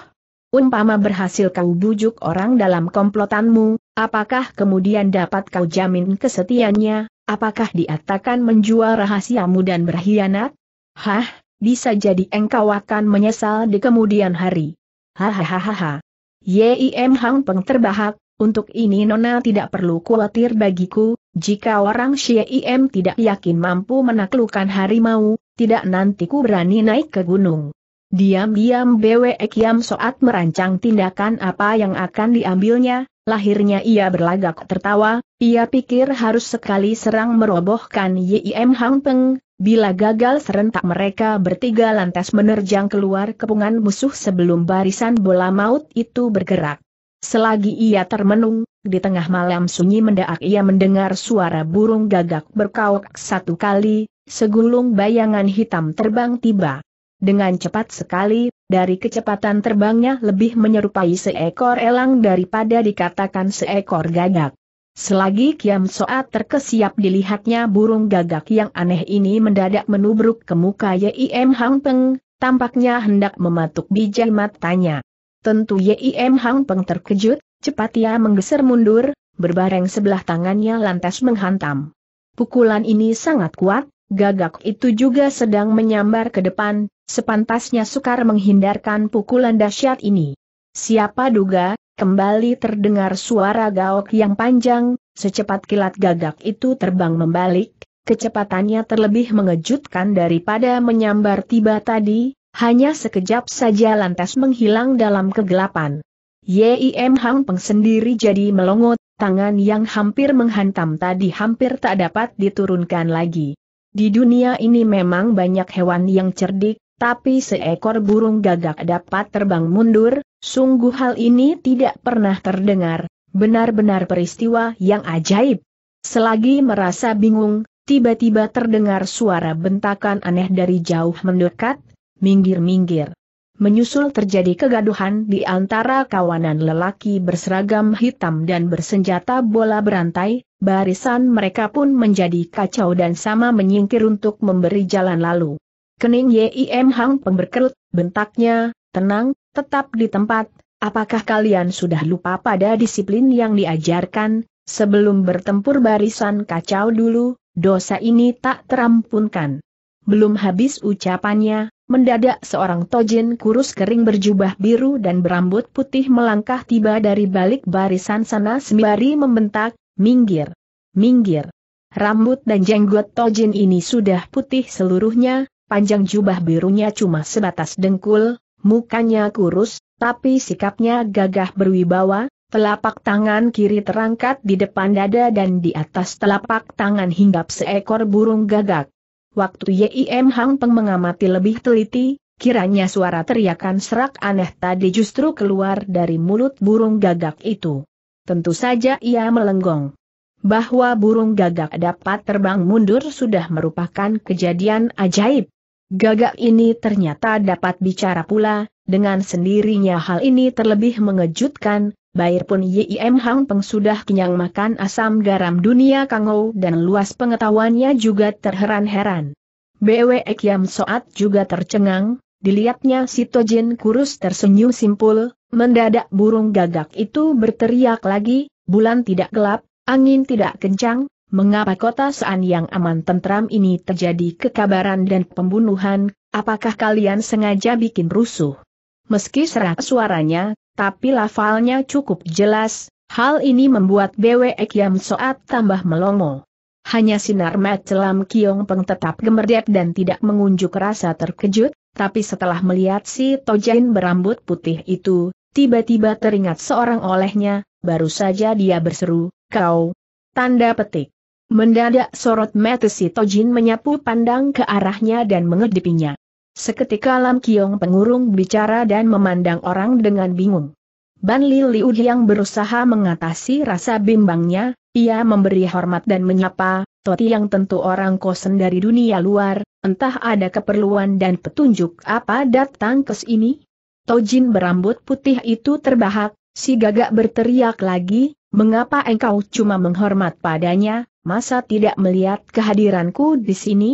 Umpama berhasil kau bujuk orang dalam komplotanmu, apakah kemudian dapat kau jamin kesetiannya? Apakah diatakan menjual rahasiamu dan berkhianat? Hah, bisa jadi engkau akan menyesal di kemudian hari. Hahaha. Yim Hang Peng terbahak, untuk ini Nona tidak perlu khawatir bagiku, jika orang Yim tidak yakin mampu menaklukkan harimau, tidak nantiku berani naik ke gunung. Diam-diam Bwe Kiam Soat merancang tindakan apa yang akan diambilnya, Lahirnya ia berlagak tertawa, ia pikir harus sekali serang merobohkan Yim Hang Peng, bila gagal serentak mereka bertiga lantas menerjang keluar kepungan musuh sebelum barisan bola maut itu bergerak. Selagi ia termenung, di tengah malam sunyi mendaak ia mendengar suara burung gagak berkauk satu kali, segulung bayangan hitam terbang tiba. Dengan cepat sekali, dari kecepatan terbangnya lebih menyerupai seekor elang daripada dikatakan seekor gagak. Selagi Kiam Soat terkesiap dilihatnya burung gagak yang aneh ini mendadak menubruk ke muka Yim Hang Peng, tampaknya hendak mematuk bijai matanya. Tentu Yim Hang Peng terkejut, cepat ia menggeser mundur, berbareng sebelah tangannya lantas menghantam. Pukulan ini sangat kuat, Gagak itu juga sedang menyambar ke depan, sepantasnya sukar menghindarkan pukulan dahsyat ini. Siapa duga, kembali terdengar suara gaok yang panjang, secepat kilat gagak itu terbang membalik, kecepatannya terlebih mengejutkan daripada menyambar tiba tadi, hanya sekejap saja lantas menghilang dalam kegelapan. Yim Hang Peng sendiri jadi melongot, tangan yang hampir menghantam tadi hampir tak dapat diturunkan lagi. Di dunia ini memang banyak hewan yang cerdik, tapi seekor burung gagak dapat terbang mundur, sungguh hal ini tidak pernah terdengar, benar-benar peristiwa yang ajaib. Selagi merasa bingung, tiba-tiba terdengar suara bentakan aneh dari jauh mendekat, minggir-minggir menyusul terjadi kegaduhan di antara kawanan lelaki berseragam hitam dan bersenjata bola berantai, barisan mereka pun menjadi kacau dan sama menyingkir untuk memberi jalan lalu. Kening Yim Hang pemberkerut, bentaknya, tenang, tetap di tempat, apakah kalian sudah lupa pada disiplin yang diajarkan, sebelum bertempur barisan kacau dulu, dosa ini tak terampunkan. Belum habis ucapannya, Mendadak seorang tojin kurus kering berjubah biru dan berambut putih melangkah tiba dari balik barisan sana sembari membentak, minggir, minggir. Rambut dan jenggot tojin ini sudah putih seluruhnya, panjang jubah birunya cuma sebatas dengkul, mukanya kurus, tapi sikapnya gagah berwibawa, telapak tangan kiri terangkat di depan dada dan di atas telapak tangan hinggap seekor burung gagak. Waktu Yim Hang Peng mengamati lebih teliti, kiranya suara teriakan serak aneh tadi justru keluar dari mulut burung gagak itu. Tentu saja ia melenggong. Bahwa burung gagak dapat terbang mundur sudah merupakan kejadian ajaib. Gagak ini ternyata dapat bicara pula, dengan sendirinya hal ini terlebih mengejutkan, Bayar pun Yim Hang Peng sudah kenyang makan asam garam dunia Kangou dan luas pengetahuannya juga terheran-heran. Bwe Kiam Soat juga tercengang, dilihatnya si Jin kurus tersenyum simpul, mendadak burung gagak itu berteriak lagi, bulan tidak gelap, angin tidak kencang, mengapa kota Saan yang aman tentram ini terjadi kekabaran dan pembunuhan, apakah kalian sengaja bikin rusuh? Meski serak suaranya, tapi lafalnya cukup jelas, hal ini membuat BW Kiam Soat tambah melongo. Hanya sinar mat celam Kiong Peng tetap gemerdet dan tidak mengunjuk rasa terkejut, tapi setelah melihat si Tojain berambut putih itu, tiba-tiba teringat seorang olehnya, baru saja dia berseru, kau. Tanda petik. Mendadak sorot mata si Tojin menyapu pandang ke arahnya dan mengedipinya. Seketika Lam Kiong pengurung bicara dan memandang orang dengan bingung. Ban Li Liu yang berusaha mengatasi rasa bimbangnya, ia memberi hormat dan menyapa, Toti yang tentu orang kosen dari dunia luar, entah ada keperluan dan petunjuk apa datang ke sini? Tojin berambut putih itu terbahak, si gagak berteriak lagi, mengapa engkau cuma menghormat padanya, masa tidak melihat kehadiranku di sini?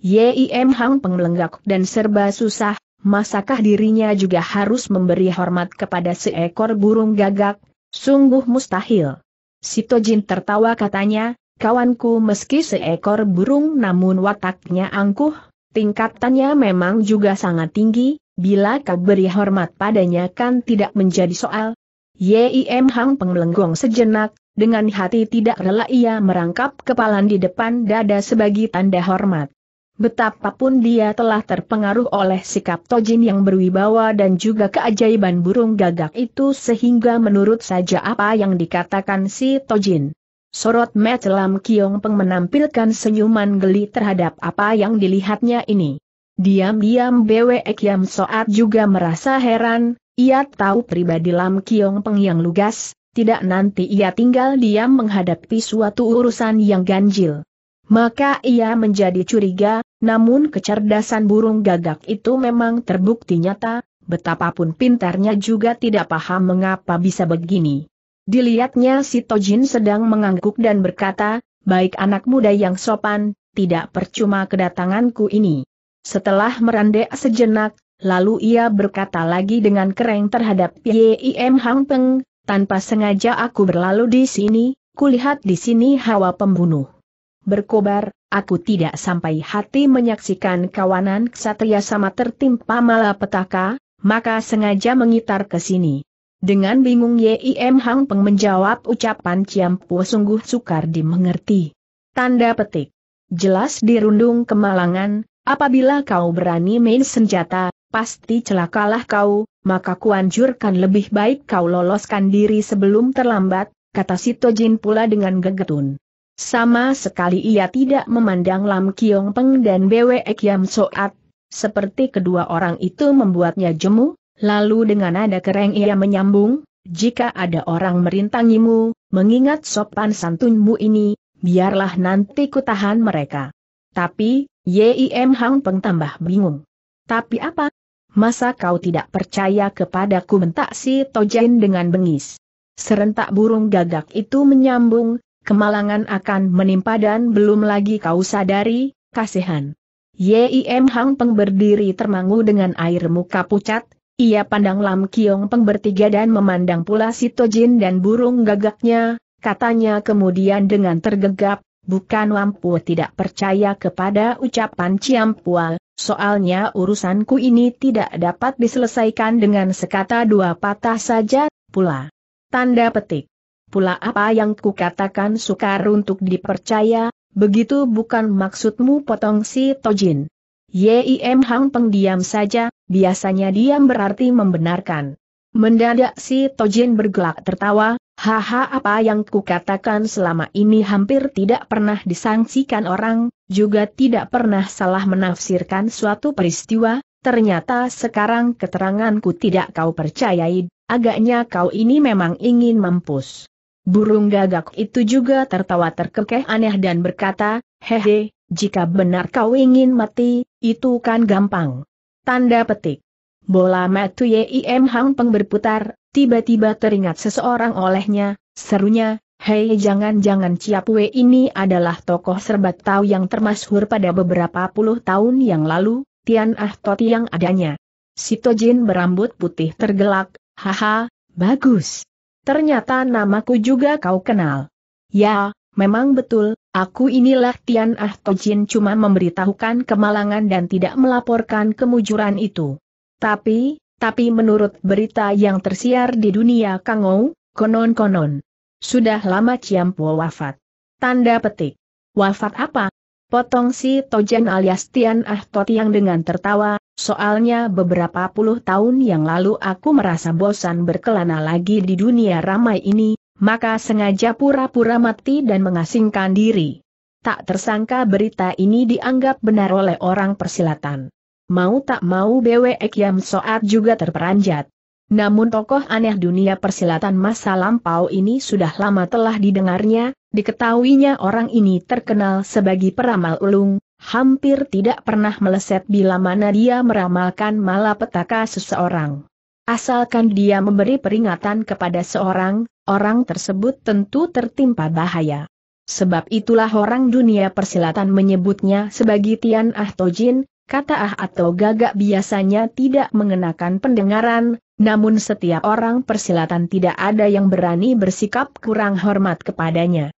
Yim Hang pengelenggak dan serba susah, masakah dirinya juga harus memberi hormat kepada seekor burung gagak? Sungguh mustahil. Sito Jin tertawa katanya, kawanku meski seekor burung namun wataknya angkuh, tingkatannya memang juga sangat tinggi, bila kau beri hormat padanya kan tidak menjadi soal. Yim Hang pengelenggong sejenak, dengan hati tidak rela ia merangkap kepalan di depan dada sebagai tanda hormat. Betapapun dia telah terpengaruh oleh sikap Tojin yang berwibawa dan juga keajaiban burung gagak itu sehingga menurut saja apa yang dikatakan si Tojin. Sorot Mat Lam Kiong Peng menampilkan senyuman geli terhadap apa yang dilihatnya ini. Diam-diam Bwe Kiam Soat juga merasa heran, ia tahu pribadi Lam Kiong Peng yang lugas, tidak nanti ia tinggal diam menghadapi suatu urusan yang ganjil. Maka ia menjadi curiga, namun kecerdasan burung gagak itu memang terbukti nyata, betapapun pintarnya juga tidak paham mengapa bisa begini. Dilihatnya si Tojin sedang mengangguk dan berkata, baik anak muda yang sopan, tidak percuma kedatanganku ini. Setelah merandek sejenak, lalu ia berkata lagi dengan kering terhadap Yim Hang Peng, tanpa sengaja aku berlalu di sini, kulihat di sini hawa pembunuh berkobar, aku tidak sampai hati menyaksikan kawanan ksatria sama tertimpa malapetaka, maka sengaja mengitar ke sini. Dengan bingung Yim Hang Peng menjawab ucapan Ciampu sungguh sukar dimengerti. Tanda petik. Jelas dirundung kemalangan, apabila kau berani main senjata, pasti celakalah kau, maka kuanjurkan lebih baik kau loloskan diri sebelum terlambat, kata Sito Jin pula dengan gegetun. Sama sekali ia tidak memandang Lam Kiong Peng dan Bwe Kiam Soat. Seperti kedua orang itu membuatnya jemu, lalu dengan nada kereng ia menyambung, jika ada orang merintangimu, mengingat sopan santunmu ini, biarlah nanti kutahan mereka. Tapi, Yim Hang Peng tambah bingung. Tapi apa? Masa kau tidak percaya kepadaku bentak si Tojen dengan bengis? Serentak burung gagak itu menyambung, kemalangan akan menimpa dan belum lagi kau sadari, kasihan. Yim Hang Peng berdiri termangu dengan air muka pucat, ia pandang Lam Kiong Peng bertiga dan memandang pula si Tojin dan burung gagaknya, katanya kemudian dengan tergegap, bukan Wampu tidak percaya kepada ucapan Ciam Ciampual, soalnya urusanku ini tidak dapat diselesaikan dengan sekata dua patah saja, pula. Tanda petik pula apa yang kukatakan sukar untuk dipercaya, begitu bukan maksudmu potong si Tojin. Yim Hang pengdiam saja, biasanya diam berarti membenarkan. Mendadak si Tojin bergelak tertawa, haha apa yang kukatakan selama ini hampir tidak pernah disangsikan orang, juga tidak pernah salah menafsirkan suatu peristiwa, ternyata sekarang keteranganku tidak kau percayai, agaknya kau ini memang ingin mampus. Burung gagak itu juga tertawa terkekeh aneh dan berkata, Hehe, jika benar kau ingin mati, itu kan gampang. Tanda petik. Bola matu Yim Hang Peng berputar, tiba-tiba teringat seseorang olehnya, serunya, Hei jangan-jangan Ciap Wei ini adalah tokoh serbat tahu yang termasyhur pada beberapa puluh tahun yang lalu, Tian Ah Toti yang adanya. Si Jin berambut putih tergelak, haha, bagus. Ternyata namaku juga kau kenal. Ya, memang betul, aku inilah Tian Ah Tojin cuma memberitahukan kemalangan dan tidak melaporkan kemujuran itu. Tapi, tapi menurut berita yang tersiar di dunia Kangou, konon-konon. Sudah lama Ciampo wafat. Tanda petik. Wafat apa? Potong si Tojen alias Tian Ah Tot yang dengan tertawa, Soalnya beberapa puluh tahun yang lalu aku merasa bosan berkelana lagi di dunia ramai ini, maka sengaja pura-pura mati dan mengasingkan diri. Tak tersangka berita ini dianggap benar oleh orang persilatan. Mau tak mau BW Ekyam Soat juga terperanjat. Namun tokoh aneh dunia persilatan masa lampau ini sudah lama telah didengarnya, diketahuinya orang ini terkenal sebagai peramal ulung, hampir tidak pernah meleset bila mana dia meramalkan malapetaka seseorang. Asalkan dia memberi peringatan kepada seorang, orang tersebut tentu tertimpa bahaya. Sebab itulah orang dunia persilatan menyebutnya sebagai Tian Ah To Jin, kata Ah atau gagak biasanya tidak mengenakan pendengaran, namun setiap orang persilatan tidak ada yang berani bersikap kurang hormat kepadanya.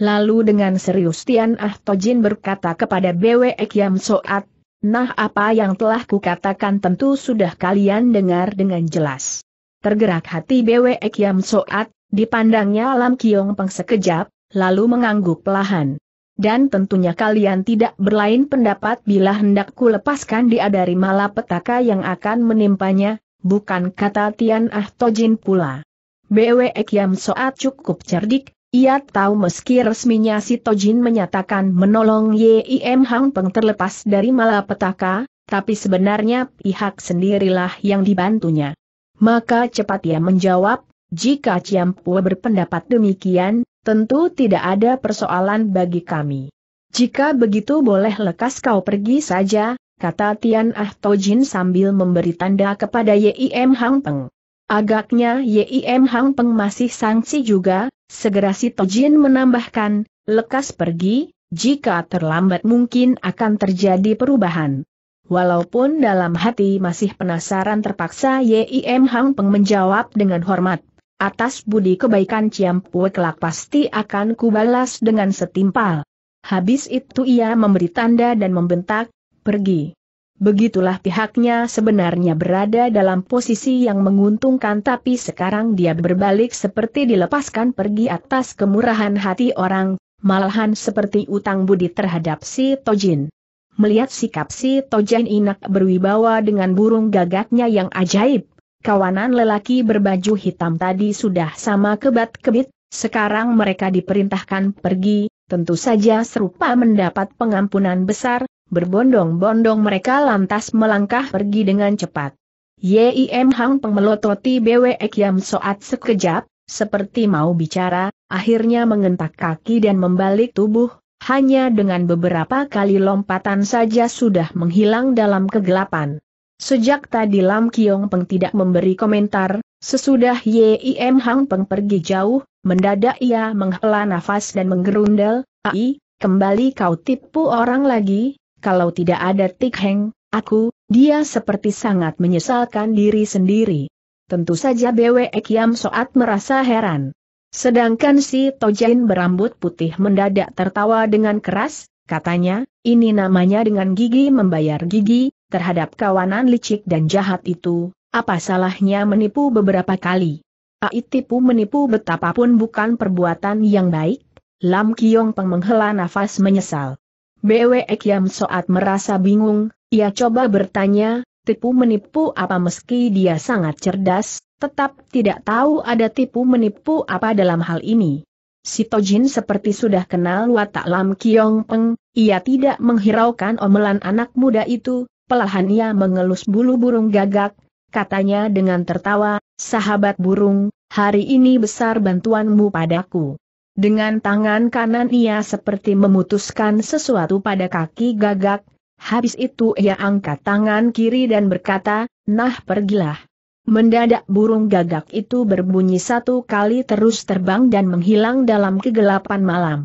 Lalu dengan serius Tian Ah Tojin berkata kepada Bwe Kiam Soat, Nah apa yang telah kukatakan tentu sudah kalian dengar dengan jelas. Tergerak hati Bwe Kiam Soat, dipandangnya Lam Kiong Peng sekejap, lalu mengangguk pelahan. Dan tentunya kalian tidak berlain pendapat bila ku lepaskan dia dari malapetaka yang akan menimpanya, bukan kata Tian Ah Tojin pula. Bwe Kiam Soat cukup cerdik, ia tahu meski resminya si Tojin menyatakan menolong Yim Hang Peng terlepas dari malapetaka, tapi sebenarnya pihak sendirilah yang dibantunya. Maka cepat ia menjawab, jika Ciampua berpendapat demikian, tentu tidak ada persoalan bagi kami. Jika begitu boleh lekas kau pergi saja, kata Tian Ah Tojin sambil memberi tanda kepada Yim Hang Peng. Agaknya Yim Hang Peng masih sangsi juga, Segera si Tojin menambahkan, lekas pergi, jika terlambat mungkin akan terjadi perubahan. Walaupun dalam hati masih penasaran terpaksa Yim Hang Peng menjawab dengan hormat. Atas budi kebaikan Ciam Pue kelak pasti akan kubalas dengan setimpal. Habis itu ia memberi tanda dan membentak, pergi. Begitulah pihaknya sebenarnya berada dalam posisi yang menguntungkan tapi sekarang dia berbalik seperti dilepaskan pergi atas kemurahan hati orang, malahan seperti utang budi terhadap si Tojin. Melihat sikap si Tojin inak berwibawa dengan burung gagaknya yang ajaib, kawanan lelaki berbaju hitam tadi sudah sama kebat-kebit, sekarang mereka diperintahkan pergi, tentu saja serupa mendapat pengampunan besar, berbondong-bondong mereka lantas melangkah pergi dengan cepat. Yim Hang pengmelototi BWE Yam Soat sekejap, seperti mau bicara, akhirnya mengentak kaki dan membalik tubuh, hanya dengan beberapa kali lompatan saja sudah menghilang dalam kegelapan. Sejak tadi Lam Kiong Peng tidak memberi komentar, Sesudah Yim Hang Peng pergi jauh, mendadak ia menghela nafas dan menggerundel, Ai, kembali kau tipu orang lagi, kalau tidak ada Tik Heng, aku, dia seperti sangat menyesalkan diri sendiri. Tentu saja Bwe Kiam Soat merasa heran. Sedangkan si Tojin berambut putih mendadak tertawa dengan keras, katanya, ini namanya dengan gigi membayar gigi, terhadap kawanan licik dan jahat itu, apa salahnya menipu beberapa kali? Ai tipu menipu betapapun bukan perbuatan yang baik? Lam Kiong Peng menghela nafas menyesal. Bwe Kiam Soat merasa bingung, ia coba bertanya, tipu menipu apa meski dia sangat cerdas, tetap tidak tahu ada tipu menipu apa dalam hal ini. Si Tojin seperti sudah kenal watak Lam Kiong Peng, ia tidak menghiraukan omelan anak muda itu, pelahan ia mengelus bulu burung gagak, katanya dengan tertawa, sahabat burung, hari ini besar bantuanmu padaku. Dengan tangan kanan ia seperti memutuskan sesuatu pada kaki gagak, habis itu ia angkat tangan kiri dan berkata, nah pergilah. Mendadak burung gagak itu berbunyi satu kali terus terbang dan menghilang dalam kegelapan malam.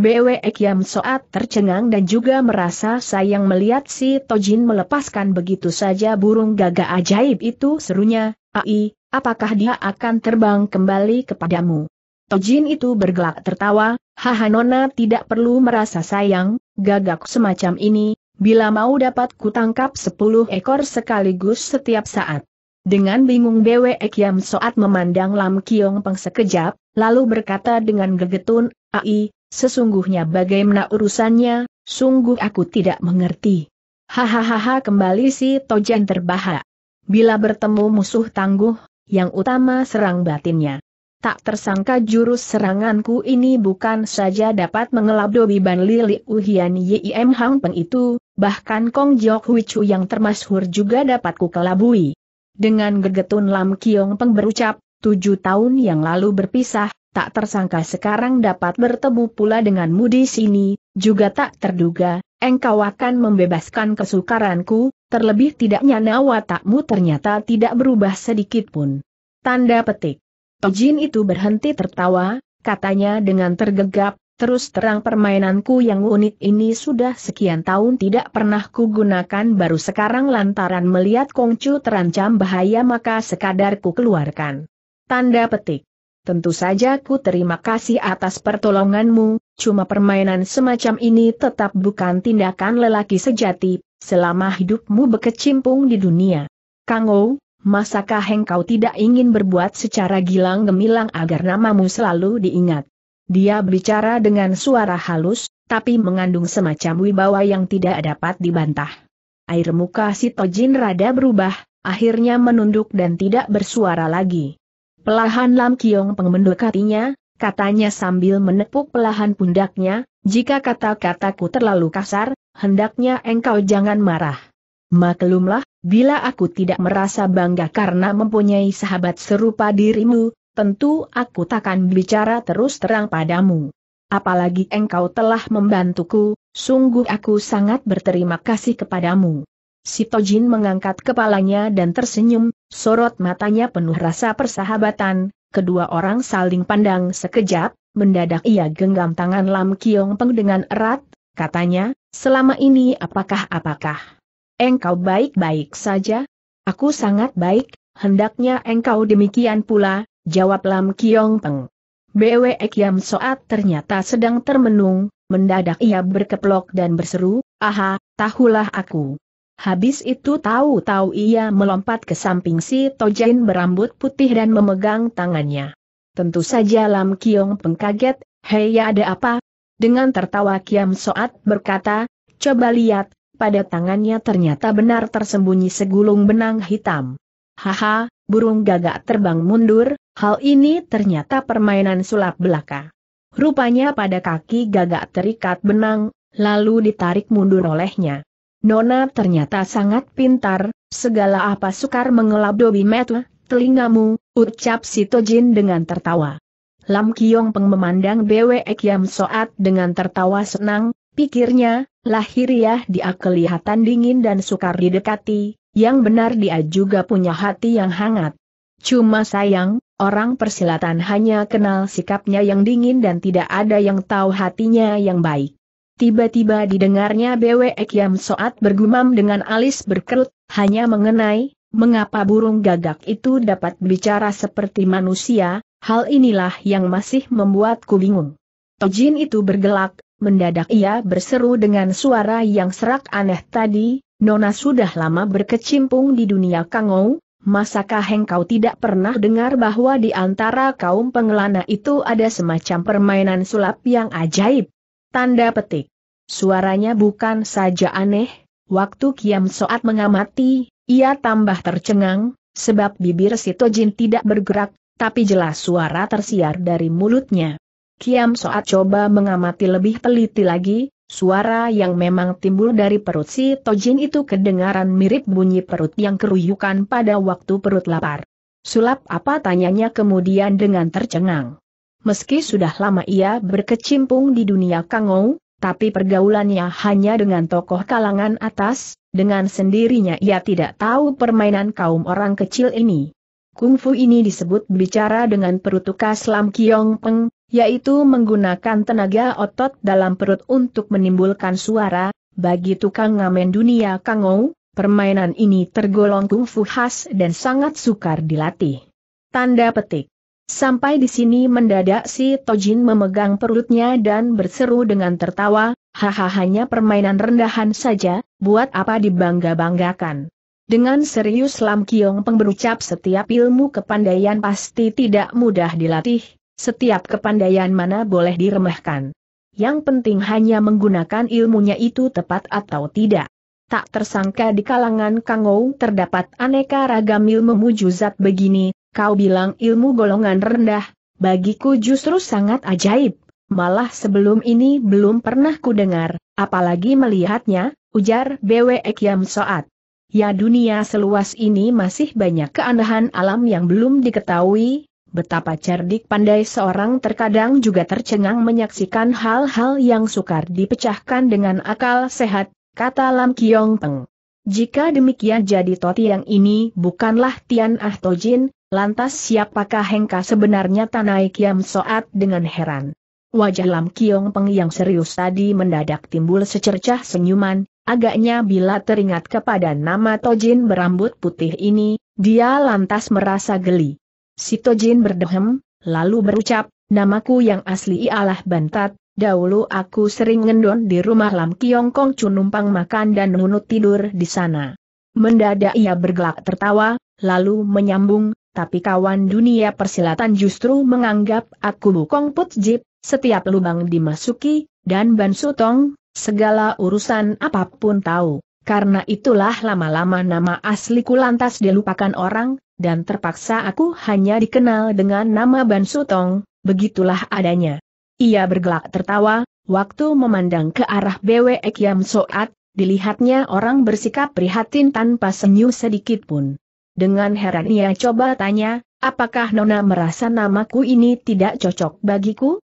BW Ekiam Soat tercengang dan juga merasa sayang melihat si Tojin melepaskan begitu saja burung gagak ajaib itu serunya, Ai, apakah dia akan terbang kembali kepadamu? Tojin itu bergelak tertawa, haha nona tidak perlu merasa sayang, gagak semacam ini, bila mau dapat kutangkap sepuluh ekor sekaligus setiap saat. Dengan bingung BW Ekiam Soat memandang Lam Kiong Peng sekejap, lalu berkata dengan gegetun, Ai, Sesungguhnya bagaimana urusannya, sungguh aku tidak mengerti. Hahaha kembali si Tojan terbahak. Bila bertemu musuh tangguh, yang utama serang batinnya. Tak tersangka jurus seranganku ini bukan saja dapat dobi Ban Lili Uhian Yim Hang Peng itu, bahkan Kong Jok Wichu yang termasuk juga dapat ku kelabui. Dengan gegetun Lam Kiong Peng berucap, tujuh tahun yang lalu berpisah, tak tersangka sekarang dapat bertemu pula denganmu di sini, juga tak terduga, engkau akan membebaskan kesukaranku, terlebih tidaknya takmu ternyata tidak berubah sedikit pun. Tanda petik. Jin itu berhenti tertawa, katanya dengan tergegap, Terus terang permainanku yang unik ini sudah sekian tahun tidak pernah kugunakan baru sekarang lantaran melihat Kongcu terancam bahaya maka sekadarku keluarkan. Tanda petik. Tentu saja ku terima kasih atas pertolonganmu, cuma permainan semacam ini tetap bukan tindakan lelaki sejati, selama hidupmu berkecimpung di dunia. Kang Ou, masakah engkau tidak ingin berbuat secara gilang gemilang agar namamu selalu diingat? Dia berbicara dengan suara halus, tapi mengandung semacam wibawa yang tidak dapat dibantah. Air muka si Tojin rada berubah, akhirnya menunduk dan tidak bersuara lagi. Pelahan Lam Kiong Peng mendekatinya, katanya sambil menepuk pelahan pundaknya, jika kata-kataku terlalu kasar, hendaknya engkau jangan marah. Maklumlah, bila aku tidak merasa bangga karena mempunyai sahabat serupa dirimu, tentu aku takkan bicara terus terang padamu. Apalagi engkau telah membantuku, sungguh aku sangat berterima kasih kepadamu. Si Tojin mengangkat kepalanya dan tersenyum, Sorot matanya penuh rasa persahabatan, kedua orang saling pandang sekejap, mendadak ia genggam tangan Lam Kiong Peng dengan erat, katanya, selama ini apakah-apakah? Engkau baik-baik saja? Aku sangat baik, hendaknya engkau demikian pula, jawab Lam Kiong Peng. Bwe Kiam Soat ternyata sedang termenung, mendadak ia berkeplok dan berseru, aha, tahulah aku. Habis itu tahu-tahu ia melompat ke samping si Tojen berambut putih dan memegang tangannya. Tentu saja Lam Kiong pengkaget, hei ya ada apa? Dengan tertawa Kiam Soat berkata, coba lihat, pada tangannya ternyata benar tersembunyi segulung benang hitam. Haha, burung gagak terbang mundur, hal ini ternyata permainan sulap belaka. Rupanya pada kaki gagak terikat benang, lalu ditarik mundur olehnya. Nona ternyata sangat pintar, segala apa sukar mengelap dobi metu, telingamu, ucap Sitojin dengan tertawa. Lam Kiong Peng memandang Bwe Kiam Soat dengan tertawa senang, pikirnya, lahiriah ya dia kelihatan dingin dan sukar didekati, yang benar dia juga punya hati yang hangat. Cuma sayang, orang persilatan hanya kenal sikapnya yang dingin dan tidak ada yang tahu hatinya yang baik. Tiba-tiba didengarnya Bwe Yam Soat bergumam dengan alis berkerut, hanya mengenai, mengapa burung gagak itu dapat bicara seperti manusia, hal inilah yang masih membuatku bingung. Tojin itu bergelak, mendadak ia berseru dengan suara yang serak aneh tadi, Nona sudah lama berkecimpung di dunia kangou, masakah engkau tidak pernah dengar bahwa di antara kaum pengelana itu ada semacam permainan sulap yang ajaib? Tanda petik. Suaranya bukan saja aneh, waktu Kiam Soat mengamati, ia tambah tercengang, sebab bibir Si Tojin tidak bergerak, tapi jelas suara tersiar dari mulutnya. Kiam Soat coba mengamati lebih teliti lagi, suara yang memang timbul dari perut Si Tojin itu kedengaran mirip bunyi perut yang keruyukan pada waktu perut lapar. Sulap apa tanyanya kemudian dengan tercengang meski sudah lama ia berkecimpung di dunia kangou, tapi pergaulannya hanya dengan tokoh kalangan atas, dengan sendirinya ia tidak tahu permainan kaum orang kecil ini. Kungfu ini disebut bicara dengan perutuka Slam Kiong Peng, yaitu menggunakan tenaga otot dalam perut untuk menimbulkan suara, bagi tukang ngamen dunia kangou, permainan ini tergolong kungfu khas dan sangat sukar dilatih. Tanda petik. Sampai di sini mendadak si Tojin memegang perutnya dan berseru dengan tertawa, haha hanya permainan rendahan saja, buat apa dibangga-banggakan. Dengan serius Lam Kiong Peng berucap setiap ilmu kepandaian pasti tidak mudah dilatih, setiap kepandaian mana boleh diremehkan. Yang penting hanya menggunakan ilmunya itu tepat atau tidak. Tak tersangka di kalangan Kangou terdapat aneka ragam ilmu mujuzat begini, Kau bilang ilmu golongan rendah, bagiku justru sangat ajaib. Malah sebelum ini belum pernah kudengar, apalagi melihatnya, ujar BW Kiam Soat. Ya dunia seluas ini masih banyak keanehan alam yang belum diketahui, betapa cerdik pandai seorang terkadang juga tercengang menyaksikan hal-hal yang sukar dipecahkan dengan akal sehat, kata Lam Kiong Peng. Jika demikian jadi Toti yang ini bukanlah Tian Ah Tojin, Lantas siapakah Hengka sebenarnya Tanai Kiam Soat dengan heran. Wajah Lam Kiong Peng yang serius tadi mendadak timbul secercah senyuman, agaknya bila teringat kepada nama Tojin berambut putih ini, dia lantas merasa geli. Si Tojin berdehem, lalu berucap, namaku yang asli ialah Bantat, dahulu aku sering ngendon di rumah Lam Kiong Kong numpang makan dan nunut tidur di sana. Mendadak ia bergelak tertawa, lalu menyambung, tapi kawan dunia persilatan justru menganggap aku bukong putjip, setiap lubang dimasuki, dan bansutong, segala urusan apapun tahu. Karena itulah lama-lama nama asliku lantas dilupakan orang, dan terpaksa aku hanya dikenal dengan nama Ban Sutong, begitulah adanya. Ia bergelak tertawa, waktu memandang ke arah BW ekyam Soat, dilihatnya orang bersikap prihatin tanpa senyum sedikitpun. Dengan heran ia coba tanya, apakah Nona merasa namaku ini tidak cocok bagiku?